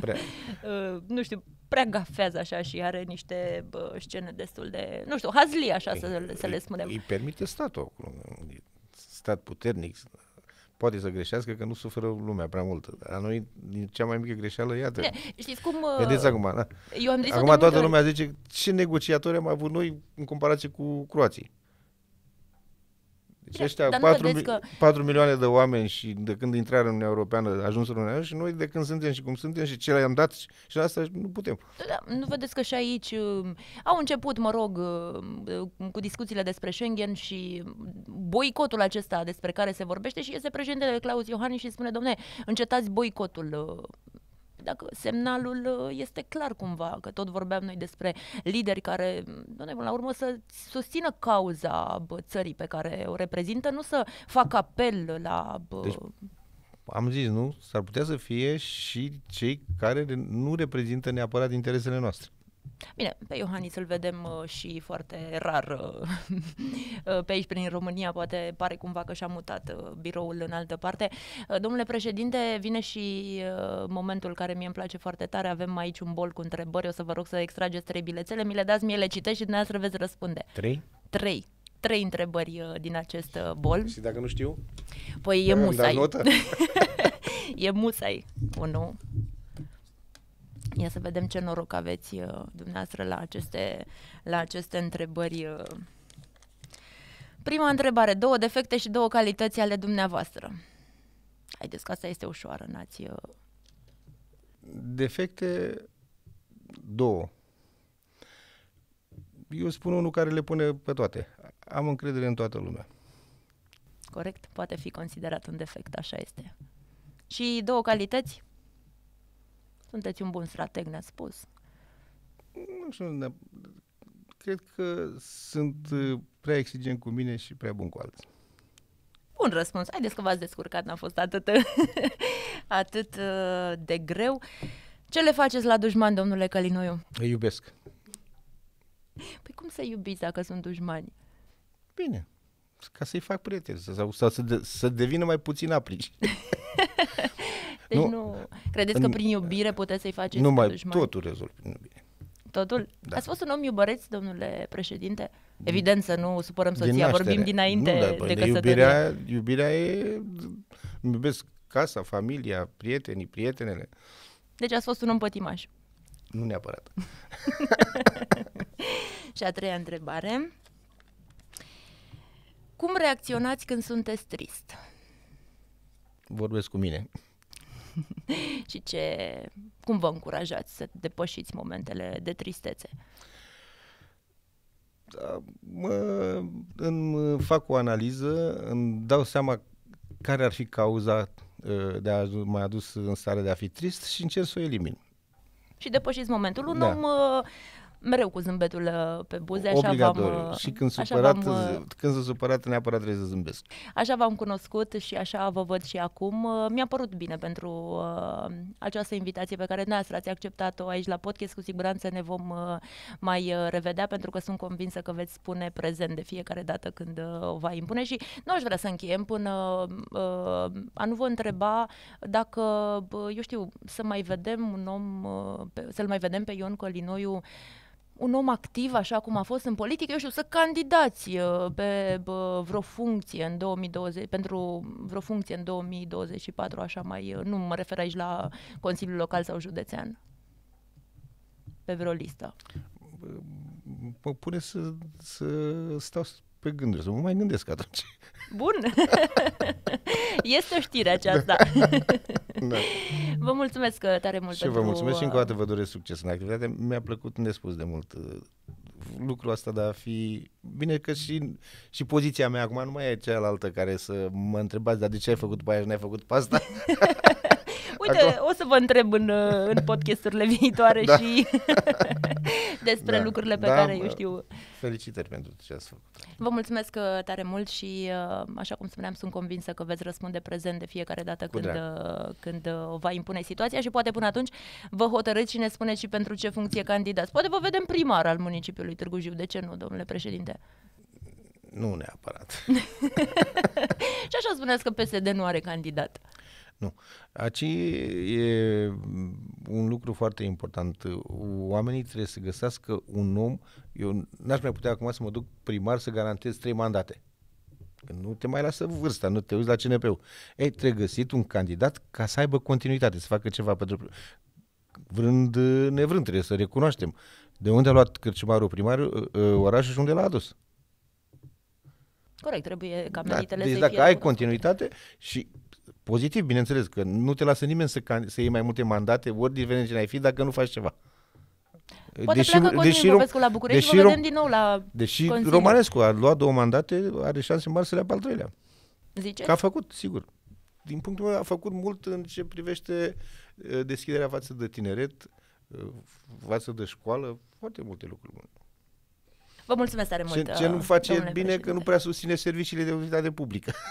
Prea. uh, nu știu, prea gafează așa și are niște bă, scene destul de, nu știu, hazli așa e, să, să le spunem. Îi permite statul, stat puternic, poate să greșească că nu suferă lumea prea mult. A noi, din cea mai mică greșeală, iată. Ne, știți cum... Vedeți uh, acum, da? Eu am zis acum toată lumea zice ce negociatori am avut noi în comparație cu croații. Deci Bine, ăștia 4, mi- că... 4 milioane de oameni și de când intrarea în Uniunea Europeană ajuns în Uniunea și noi de când suntem și cum suntem și ce le-am dat și, și asta nu putem. Da, nu vedeți că și aici uh, au început, mă rog, uh, cu discuțiile despre Schengen și um, boicotul acesta despre care se vorbește și este președintele Claus Iohannis și spune, domne, încetați boicotul uh, dacă semnalul uh, este clar cumva, că tot vorbeam noi despre lideri care, mm, doamne, până la urmă, să susțină cauza țării pe care o reprezintă, nu să facă apel la... Deci, am zis, nu? S-ar putea să fie și cei care nu reprezintă neapărat interesele noastre. Bine, pe Iohannis îl vedem uh, și foarte rar uh, uh, pe aici, prin România, poate pare cumva că și-a mutat uh, biroul în altă parte. Uh, domnule președinte, vine și uh, momentul care mie îmi place foarte tare, avem aici un bol cu întrebări, o să vă rog să extrageți trei bilețele, mi le dați, mie le citești și dumneavoastră veți răspunde. Trei? Trei trei întrebări uh, din acest uh, bol. Și dacă nu știu? Păi e musai. e musai. Unu, Ia să vedem ce noroc aveți uh, dumneavoastră la aceste, la aceste întrebări. Uh. Prima întrebare, două defecte și două calități ale dumneavoastră. Haideți că asta este ușoară, n-ați... Uh. Defecte, două. Eu spun unul care le pune pe toate. Am încredere în toată lumea. Corect, poate fi considerat un defect, așa este. Și două calități? Sunteți un bun strateg, ne a spus. Nu știu, dar cred că sunt uh, prea exigent cu mine și prea bun cu alții. Bun răspuns. Haideți că v-ați descurcat, n-a fost atât, atât uh, de greu. Ce le faceți la dușman, domnule Călinoiu? Îi iubesc. Păi cum să iubiți dacă sunt dușmani? Bine, ca să-i fac prieteni, sau să, să, de, să devină mai puțin aprici. Deci nu, nu. Credeți că prin iubire puteți să-i faceți Nu mai totul rezolv prin iubire. Totul? Da. Ați fost un om iubăreț, domnule președinte? Evident să nu supărăm soția, din naștere. vorbim dinainte nu, da, de de Iubirea, iubirea e... Îmi iubesc casa, familia, prietenii, prietenele. Deci ați fost un om pătimaș. Nu neapărat. Și a treia întrebare. Cum reacționați când sunteți trist? Vorbesc cu mine. și ce, cum vă încurajați să depășiți momentele de tristețe? Da, mă, îmi fac o analiză, îmi dau seama care ar fi cauza ă, de a mă adus în stare de a fi trist și încerc să o elimin. Și depășiți momentul. Un da. om ă, mereu cu zâmbetul uh, pe buze. Așa Obligatoriu. am uh, și când, supărat, așa am uh, când sunt supărat, neapărat trebuie să zâmbesc. Așa v-am cunoscut și așa vă văd și acum. Mi-a părut bine pentru această invitație pe care dumneavoastră ați acceptat-o aici la podcast. Cu siguranță ne vom mai revedea pentru că sunt convinsă că veți spune prezent de fiecare dată când o va impune. Și nu aș vrea să încheiem până a nu vă întreba dacă, eu știu, să mai vedem un om, să-l mai vedem pe Ion Colinoiu un om activ, așa cum a fost în politică, eu știu, să candidați uh, pe bă, vreo funcție în 2020, pentru vreo funcție în 2024, așa mai, uh, nu mă refer aici la Consiliul Local sau Județean, pe vreo listă. Mă pune să, să stau pe gânduri, să mă mai gândesc atunci. Bun. este o știre aceasta. da. da. Vă mulțumesc uh, tare mult. Și pentru... vă mulțumesc și încă o dată uh, vă doresc succes în activitate. Mi-a plăcut nespus de mult uh, lucrul ăsta de a fi... Bine că și, și poziția mea acum nu mai e cealaltă care să mă întrebați, dar de ce ai făcut pe aia și n-ai făcut pasta? Uite, Acum... o să vă întreb în, uh, în podcasturile viitoare da. și despre da. lucrurile pe da, care eu știu. Felicitări pentru ce ați făcut. Vă mulțumesc uh, tare mult și, uh, așa cum spuneam, sunt convinsă că veți răspunde prezent de fiecare dată când, când o va impune situația și poate până atunci vă hotărâți și ne spuneți și pentru ce funcție candidați. Poate vă vedem primar al municipiului Târgu Jiu, de ce nu, domnule președinte? Nu neapărat. și așa spuneți că PSD nu are candidat. Nu. Aici e un lucru foarte important. Oamenii trebuie să găsească un om. Eu n-aș mai putea acum să mă duc primar să garantez trei mandate. Nu te mai lasă vârsta, nu te uiți la CNP-ul. Ei, trebuie găsit un candidat ca să aibă continuitate, să facă ceva pentru... Vrând nevrând, trebuie să recunoaștem. De unde a luat Cârciumarul primar ă, ă, orașul și unde l-a adus? Corect, trebuie ca da, meritele da, deci să dacă ai continuitate și Pozitiv, bineînțeles, că nu te lasă nimeni să, să iei mai multe mandate, ori din ce ai fi, dacă nu faci ceva. Poate deși, pleacă deși, Popescu la București deși, și vă vedem din nou la Deși Consiliu. Romanescu a luat două mandate, are șanse mari să le ia pe al treilea. Ziceți? Că a făcut, sigur. Din punctul meu, a făcut mult în ce privește uh, deschiderea față de tineret, uh, față de școală, foarte multe lucruri bune. Vă mulțumesc tare mult. Ce, ce nu uh, face bine președinte. că nu prea susține serviciile de utilitate publică.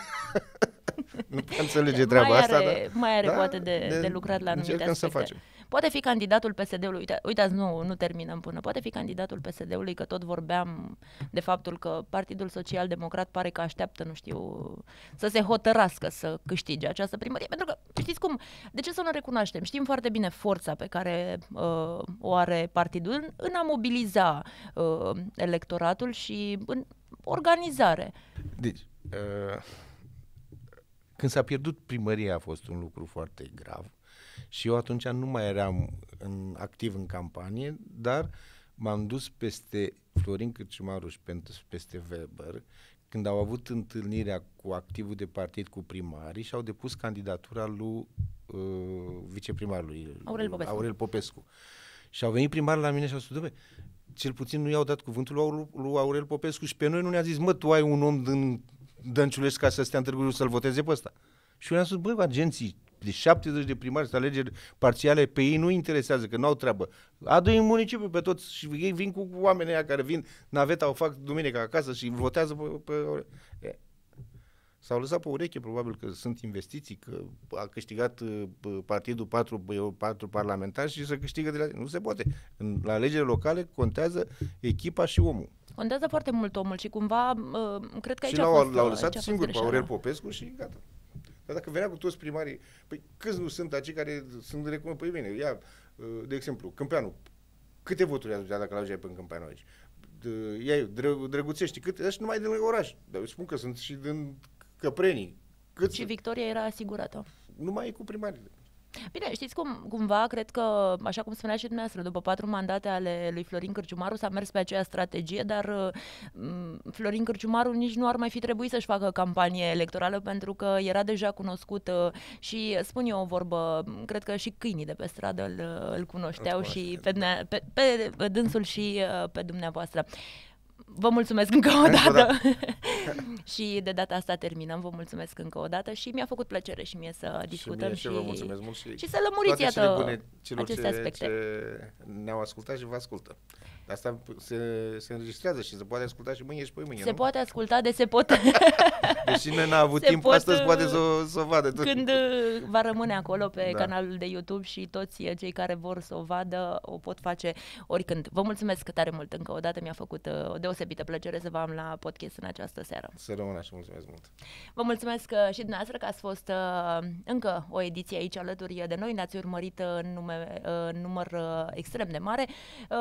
nu prea înțelege treaba mai asta, are, asta. Dar, mai are da, poate de, de, de lucrat la anumite aspecte. Să facem. Poate fi candidatul PSD-ului, uita, uitați, nu, nu terminăm până, poate fi candidatul PSD-ului, că tot vorbeam de faptul că Partidul Social Democrat pare că așteaptă, nu știu, să se hotărască să câștige această primărie, pentru că, știți cum, de ce să nu recunoaștem? Știm foarte bine forța pe care uh, o are partidul în a mobiliza uh, electoratul și în organizare. Deci, uh când s-a pierdut primăria a fost un lucru foarte grav și eu atunci nu mai eram în, activ în campanie, dar m-am dus peste Florin Cârciumaru și peste Weber, când au avut întâlnirea cu activul de partid cu primarii și au depus candidatura lui uh, viceprimarului Aurel Popescu. Aurel Popescu. Și au venit primarul la mine și au spus, cel puțin nu i-au dat cuvântul lui Aurel Popescu și pe noi nu ne-a zis, mă, tu ai un om din Dănciulești ca să stea în Târgu să-l voteze pe ăsta. Și eu am spus, băi, agenții de 70 de primari să alegeri parțiale, pe ei nu interesează, că n-au treabă. Adu-i în municipiu pe toți și ei vin cu oamenii aia care vin, naveta o fac duminica acasă și votează pe... pe... E. S-au lăsat pe ureche, probabil că sunt investiții, că a câștigat uh, partidul patru, patru parlamentari și să câștigă de la... Nu se poate. la alegerile locale contează echipa și omul. Contează foarte mult omul și cumva uh, cred că aici și l-au, uh, a fost, l-au lăsat singur pe Aurel Popescu și gata. Dar dacă venea cu toți primarii, păi câți nu sunt acei care sunt recunoscuți? Păi bine, ia, uh, de exemplu, Câmpeanu, câte voturi ați dacă l-augeai pe Câmpeanu aici? Ia eu, dră, drăguțești, câte? și numai din oraș. Dar eu spun că sunt și din Căprenii. Cât și sunt? victoria era asigurată. Numai cu primarii. Bine, știți cum, cumva, cred că, așa cum spunea și dumneavoastră, după patru mandate ale lui Florin Cârciumaru s-a mers pe aceea strategie, dar mm, Florin Cârciumaru nici nu ar mai fi trebuit să-și facă campanie electorală pentru că era deja cunoscut uh, și spun eu o vorbă, cred că și câinii de pe stradă îl, îl cunoșteau și pe, da. pe, pe dânsul și uh, pe dumneavoastră. Vă mulțumesc încă o dată. și de data asta terminăm. Vă mulțumesc încă o dată și mi-a făcut plăcere și mie să discutăm și, mie, și, mulțumesc mult și, și să lămuriți iată aceste ce, aspecte. Ce ne-au ascultat și vă ascultă. Asta se, se înregistrează și se poate asculta și mâine și poi mâine, Se nu? poate asculta de se pot... Deci cine n-a avut se timp pot... astăzi poate să, să o vadă. Tot. Când va rămâne acolo pe da. canalul de YouTube și toți cei care vor să o vadă o pot face oricând. Vă mulțumesc tare mult încă o dată, mi-a făcut uh, o deosebită plăcere să vă am la podcast în această seară. Să rămână și mulțumesc mult. Vă mulțumesc uh, și dumneavoastră că ați fost uh, încă o ediție aici alături de noi, ne-ați urmărit în, nume, în număr extrem de mare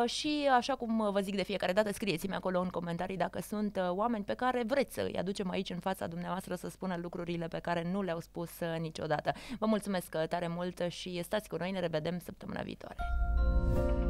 și așa cum uh, vă zic de fiecare dată, scrieți-mi acolo în comentarii dacă sunt uh, oameni pe care vreți să îi aducem aici în fața dumneavoastră să spună lucrurile pe care nu le-au spus uh, niciodată. Vă mulțumesc tare mult și stați cu noi, ne revedem săptămâna viitoare.